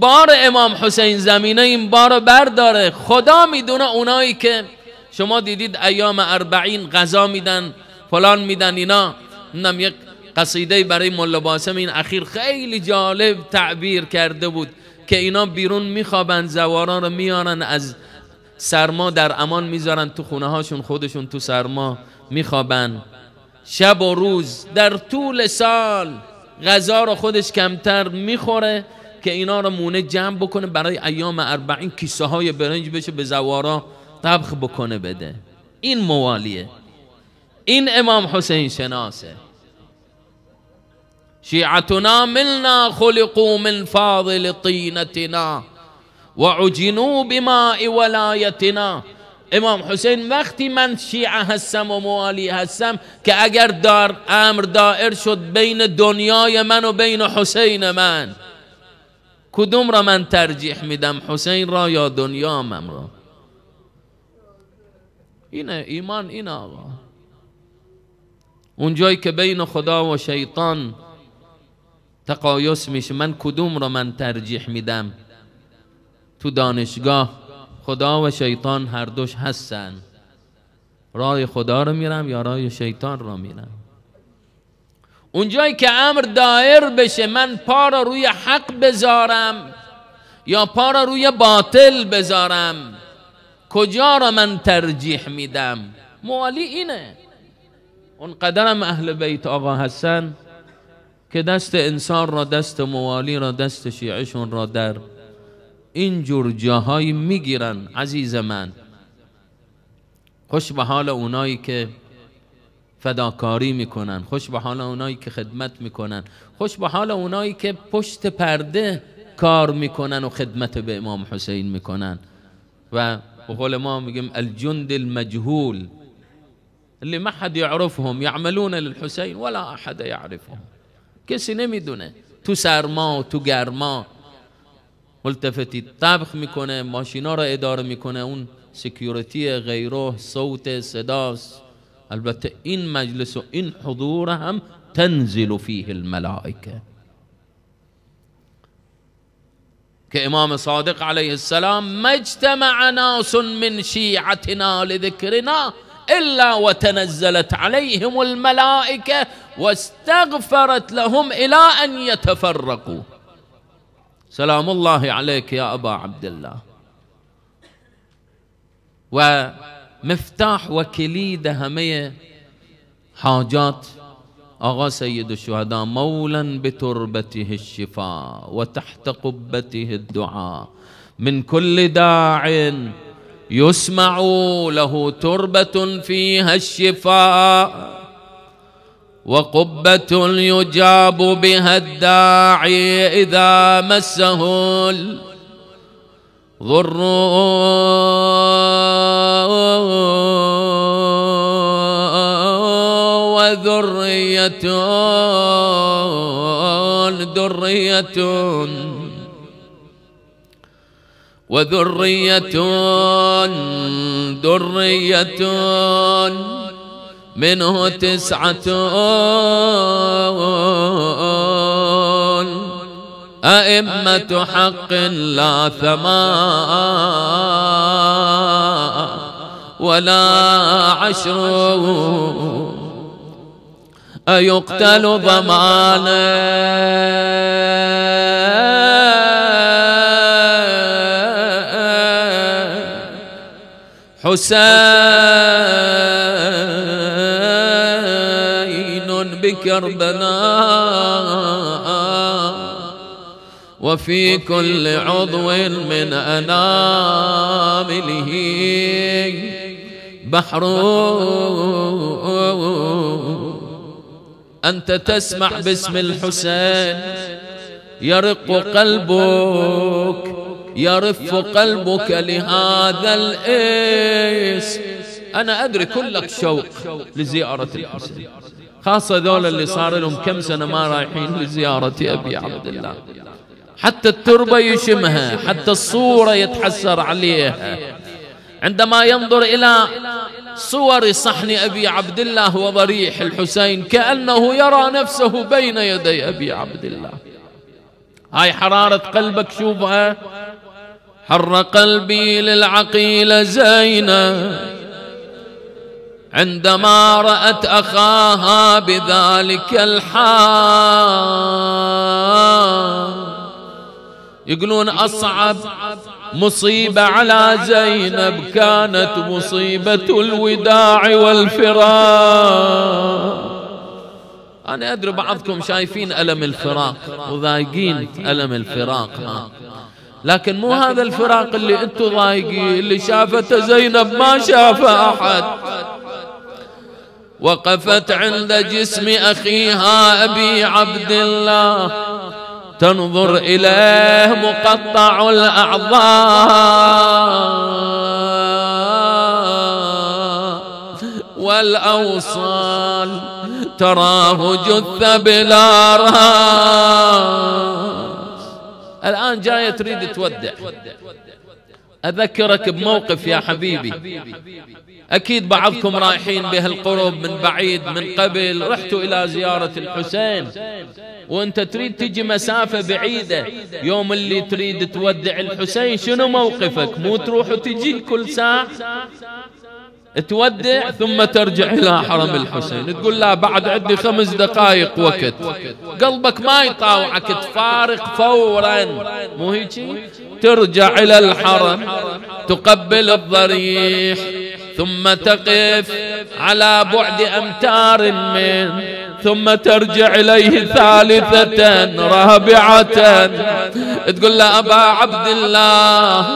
بار امام حسین زمینه این بار برداره خدا میدونه اونایی که شما دیدید ایام اربعین غذا میدن فلان میدن اینا نم یک قصیده برای مله باسم این اخیر خیلی جالب تعبیر کرده بود که اینا بیرون میخوابن زواران رو میارن از سرما در امان میذارن تو خونه هاشون خودشون تو سرما میخوابن شب و روز در طول سال غذا رو خودش کمتر میخوره که اینا رو مونه جمع بکنه برای ایام اربعین کیسه های برنج بشه به زوارا طبخ بکنه بده این موالیه این امام حسین شناسه شیعتنا ملنا خلقو من فاضل طینتنا عجنو بماء ولایتنا امام حسین وقتی من شیعه هستم و موالی هستم که اگر دار امر دائر شد بین دنیای من و بین حسین من کدوم را من ترجیح میدم حسین را یا دنیا من را اینه ایمان این آقا اونجایی که بین خدا و شیطان تقایس میشه من کدوم را من ترجیح میدم تو دانشگاه خدا و شیطان هر دوش هستن رای خدا رو میرم یا رای شیطان رو میرم اونجایی که امر دایر بشه من پا را روی حق بذارم یا پا را روی باطل بذارم کجا را من ترجیح میدم موالی اینه قدرم اهل بیت آقا حسن که دست انسان را دست موالی را دست شیعشون را در اینجور جاهایی میگیرن عزیز من خوش به حال اونایی که فداکاری میکنن خوش به حال اونایی که خدمت میکنن خوش به حال اونایی که پشت پرده کار میکنن و خدمت به امام حسین میکنن و به قول ما میگیم الجند المجهول اللي ما حد يعرفهم يعملون للحسين ولا احد يعرفهم کسی نمیدونه تو سرما تو گرما ملتفتید طبخ میکنه ماشینا را اداره میکنه اون سکیورتی غیره صوت صداست البته این مجلس و این حضور هم تنزل فیه الملائکه که امام صادق علیه السلام مجتمع ناس من شیعتنا لذکرنا الا وتنزلت عليهم الملائكه واستغفرت لهم الى ان يتفرقوا سلام الله عليك يا أبا عبد الله ومفتاح وكليد همية حاجات أغا سيد الشهداء مولا بتربته الشفاء وتحت قبته الدعاء من كل داع يسمع له تربة فيها الشفاء وقبة يجاب بها الداعي إذا مسه الضر وذرية ذرية وذرية ذرية, ذرية منه تسعة أئمة حق لا ثماء ولا عشر أيقتل ضمانا حسين بكربلاء وفي كل عضو من أنامله بحر أنت تسمع باسم الحسين يرق قلبك يرف قلبك لهذا الاسم أنا أدري كلك شوق لزيارة الحسين خاصة ذول اللي صار لهم كم سنة ما رايحين لزيارة أبي عبد الله حتى التربة يشمها حتى الصورة يتحسر عليها عندما ينظر إلى صور صحن أبي عبد الله وضريح الحسين كأنه يرى نفسه بين يدي أبي عبد الله هاي حرارة قلبك شوفها حر قلبي للعقيل زينب عندما رأت أخاها بذلك الحال يقولون أصعب مصيبة على زينب كانت مصيبة الوداع والفراق أنا أدري بعضكم شايفين ألم الفراق وضايقين ألم الفراق ها لكن مو هذا الفراق اللي أنتم ضايقين اللي شافته زينب ما شافه أحد وقفت عند جسم أخيها أبي عبد الله تنظر إليه مقطع الأعضاء والأوصال تراه جثة بلا رأس الآن جاية تريد تودع أذكرك بموقف يا حبيبي أكيد بعضكم رايحين بهالقرب من بعيد من قبل رحتوا إلى زيارة الحسين وأنت تريد تجي مسافة بعيدة يوم اللي تريد تودع الحسين شنو موقفك مو تروح وتجي كل ساعة تودع ثم ترجع إلى حرم الحسين تقول لا بعد عندي خمس دقائق وقت قلبك ما يطاوعك تفارق فورا مو هيجي ترجع إلى الحرم تقبل الضريح ثم تقف على بعد أمتار من ثم ترجع إليه ثالثة رابعة تقول له أبا عبد الله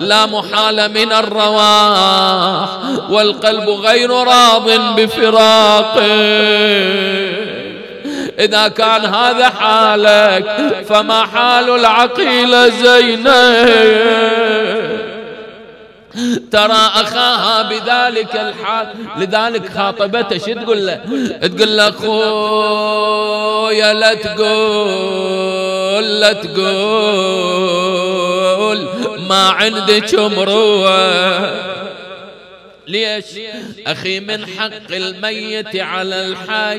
لا محال من الرواح والقلب غير راض بفراقه إذا كان هذا حالك فما حال العقيل زينب ترى أخاها بذلك الحال لذلك خاطبته شو تقول له تقول له أخويا لا تقول لا تقول ما عندك مروه ليش أخي من حق الميت على الحي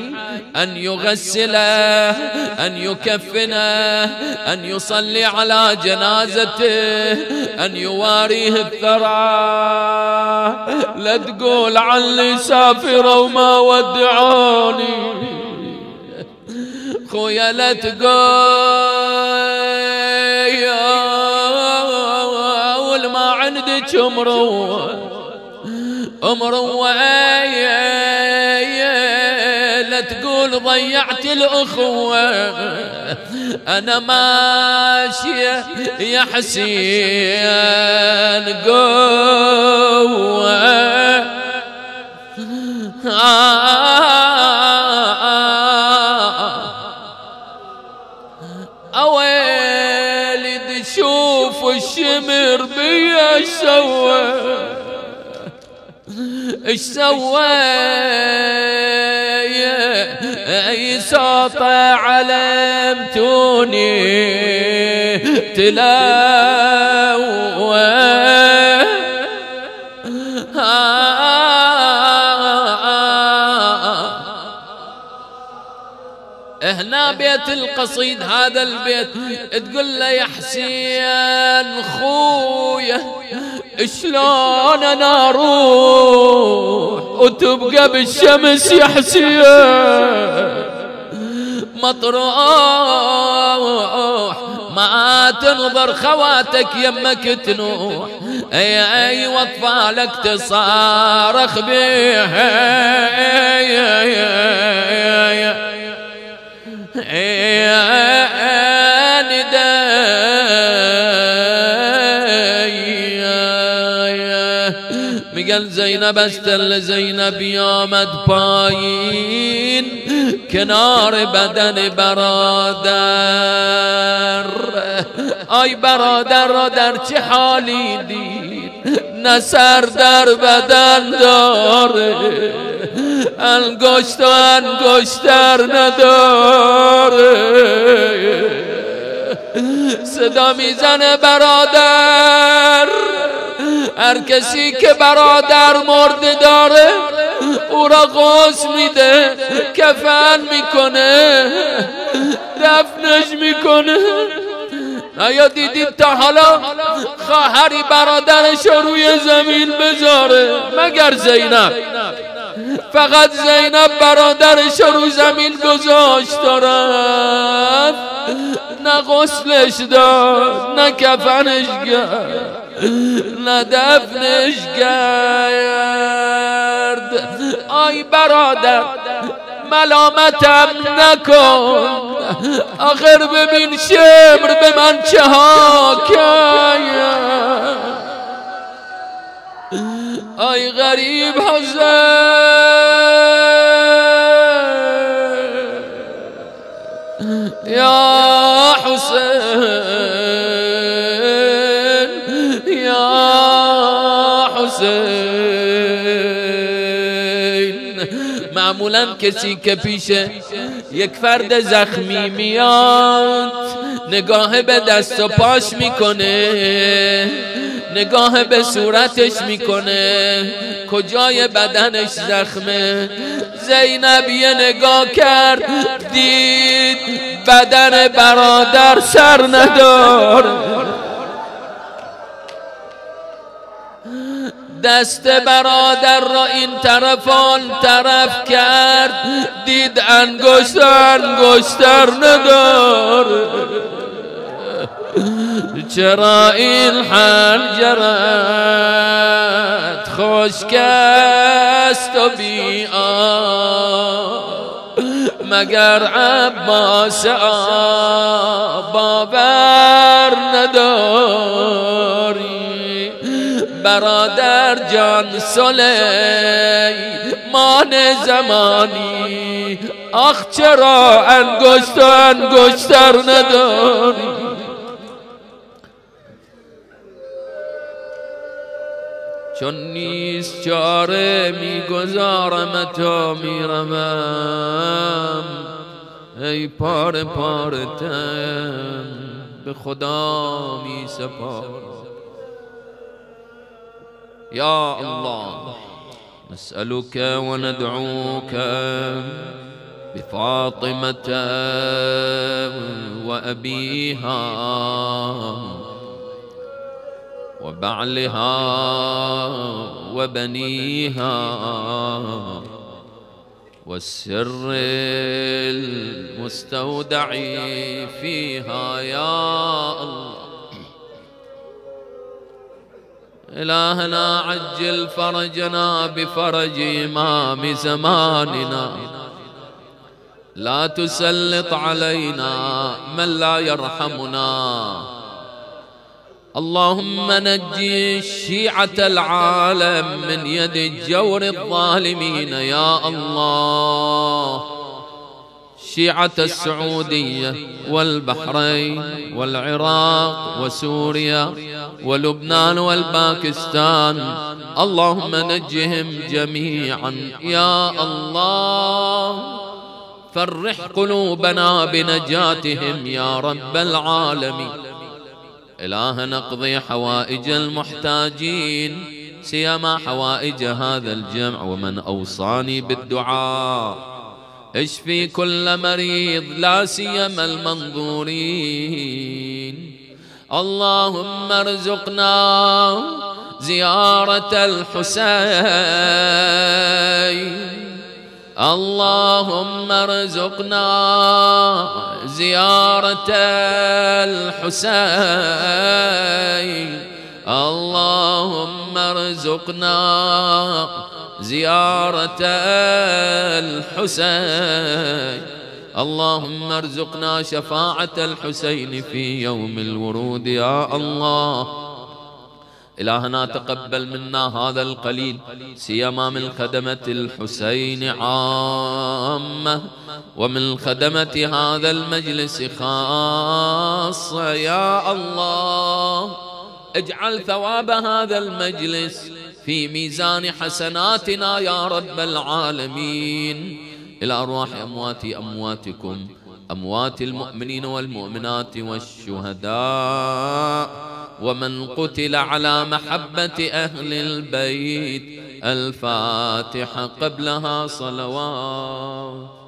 أن يغسله أن يكفنه أن يصلي على جنازته أن يواريه الثرى لا تقول علي سافر وما ودعوني خويا لا تقول ما عندك مروه أمر وآية لا تقول ضيعت الأخوة أنا ماشية يا حسين قوة أويلي تشوف الشمر بيا سوى ايش سوي اي صوته علمتوني تلاوي هنا بيت القصيد هذا البيت تقول له يا حسين خويا شلون انا اروح وتبقى بالشمس يا حسين مطروح ما تنظر خواتك يمك تنوح اي اي واطفالك تصارخ بيها میگن زینب از تل زینبی آمد پایین کنار بدن برادر آی برادر را در چه حالی دید نه در بدن داره انگشت و انگشتر نداره صدا میزنه برادر هر کسی که برادر مرده داره او را غاز میده کفن میکنه دفنش میکنه آیا دیدید تا حالا خواهری برادرش روی زمین بذاره مگر زینب فقط زینب برادرش رو زمین گذاشت دارد نه غسلش داد نه کفنش گرد ندفنش دفنش آی برادر ملامتم نکن آخر ببین شمر به من چه ها آی غریب حسن حسین معمولا کسی که پیش یک فرد زخمی میاد نگاه به دست و پاش میکنه نگاه به صورتش میکنه کجای بدنش زخمه زینب یه نگاه کرد دید بدن برادر سر ندار دست برادر را این طرف طرف کرد دید انگشت انگشتر ندار، چرا این حال خشک و بیا مگر عباس باور نداری برادر جان سلی مان زمانی آخ چرا انگشت و انگشتر نداری چون نیست چاره میگذارم تا میرمم ای پار پارتن به خدا می سپارم يا الله نسألك وندعوك بفاطمة وأبيها وبعلها وبنيها والسر المستودع فيها يا الله إلهنا عجل فرجنا بفرج إمام زماننا لا تسلط علينا من لا يرحمنا اللهم نجي شيعة العالم من يد الجور الظالمين يا الله شيعة السعودية والبحرين والعراق وسوريا ولبنان والباكستان اللهم نجهم جميعا يا الله فرح قلوبنا بنجاتهم يا رب العالمين إله نقضي حوائج المحتاجين سيما حوائج هذا الجمع ومن أوصاني بالدعاء اشفي كل مريض لا سيما المنظورين اللهم ارزقنا زيارة الحسين اللهم ارزقنا زيارة الحسين اللهم ارزقنا زيارة الحسين اللهم ارزقنا شفاعة الحسين في يوم الورود يا الله إلهنا تقبل منا هذا القليل سيما من خدمة الحسين عامة ومن خدمة هذا المجلس خاصة يا الله اجعل ثواب هذا المجلس في ميزان حسناتنا يا رب العالمين إلى أرواح أمواتي أمواتكم أموات المؤمنين والمؤمنات والشهداء ومن قتل على محبة أهل البيت الفاتحة قبلها صلوات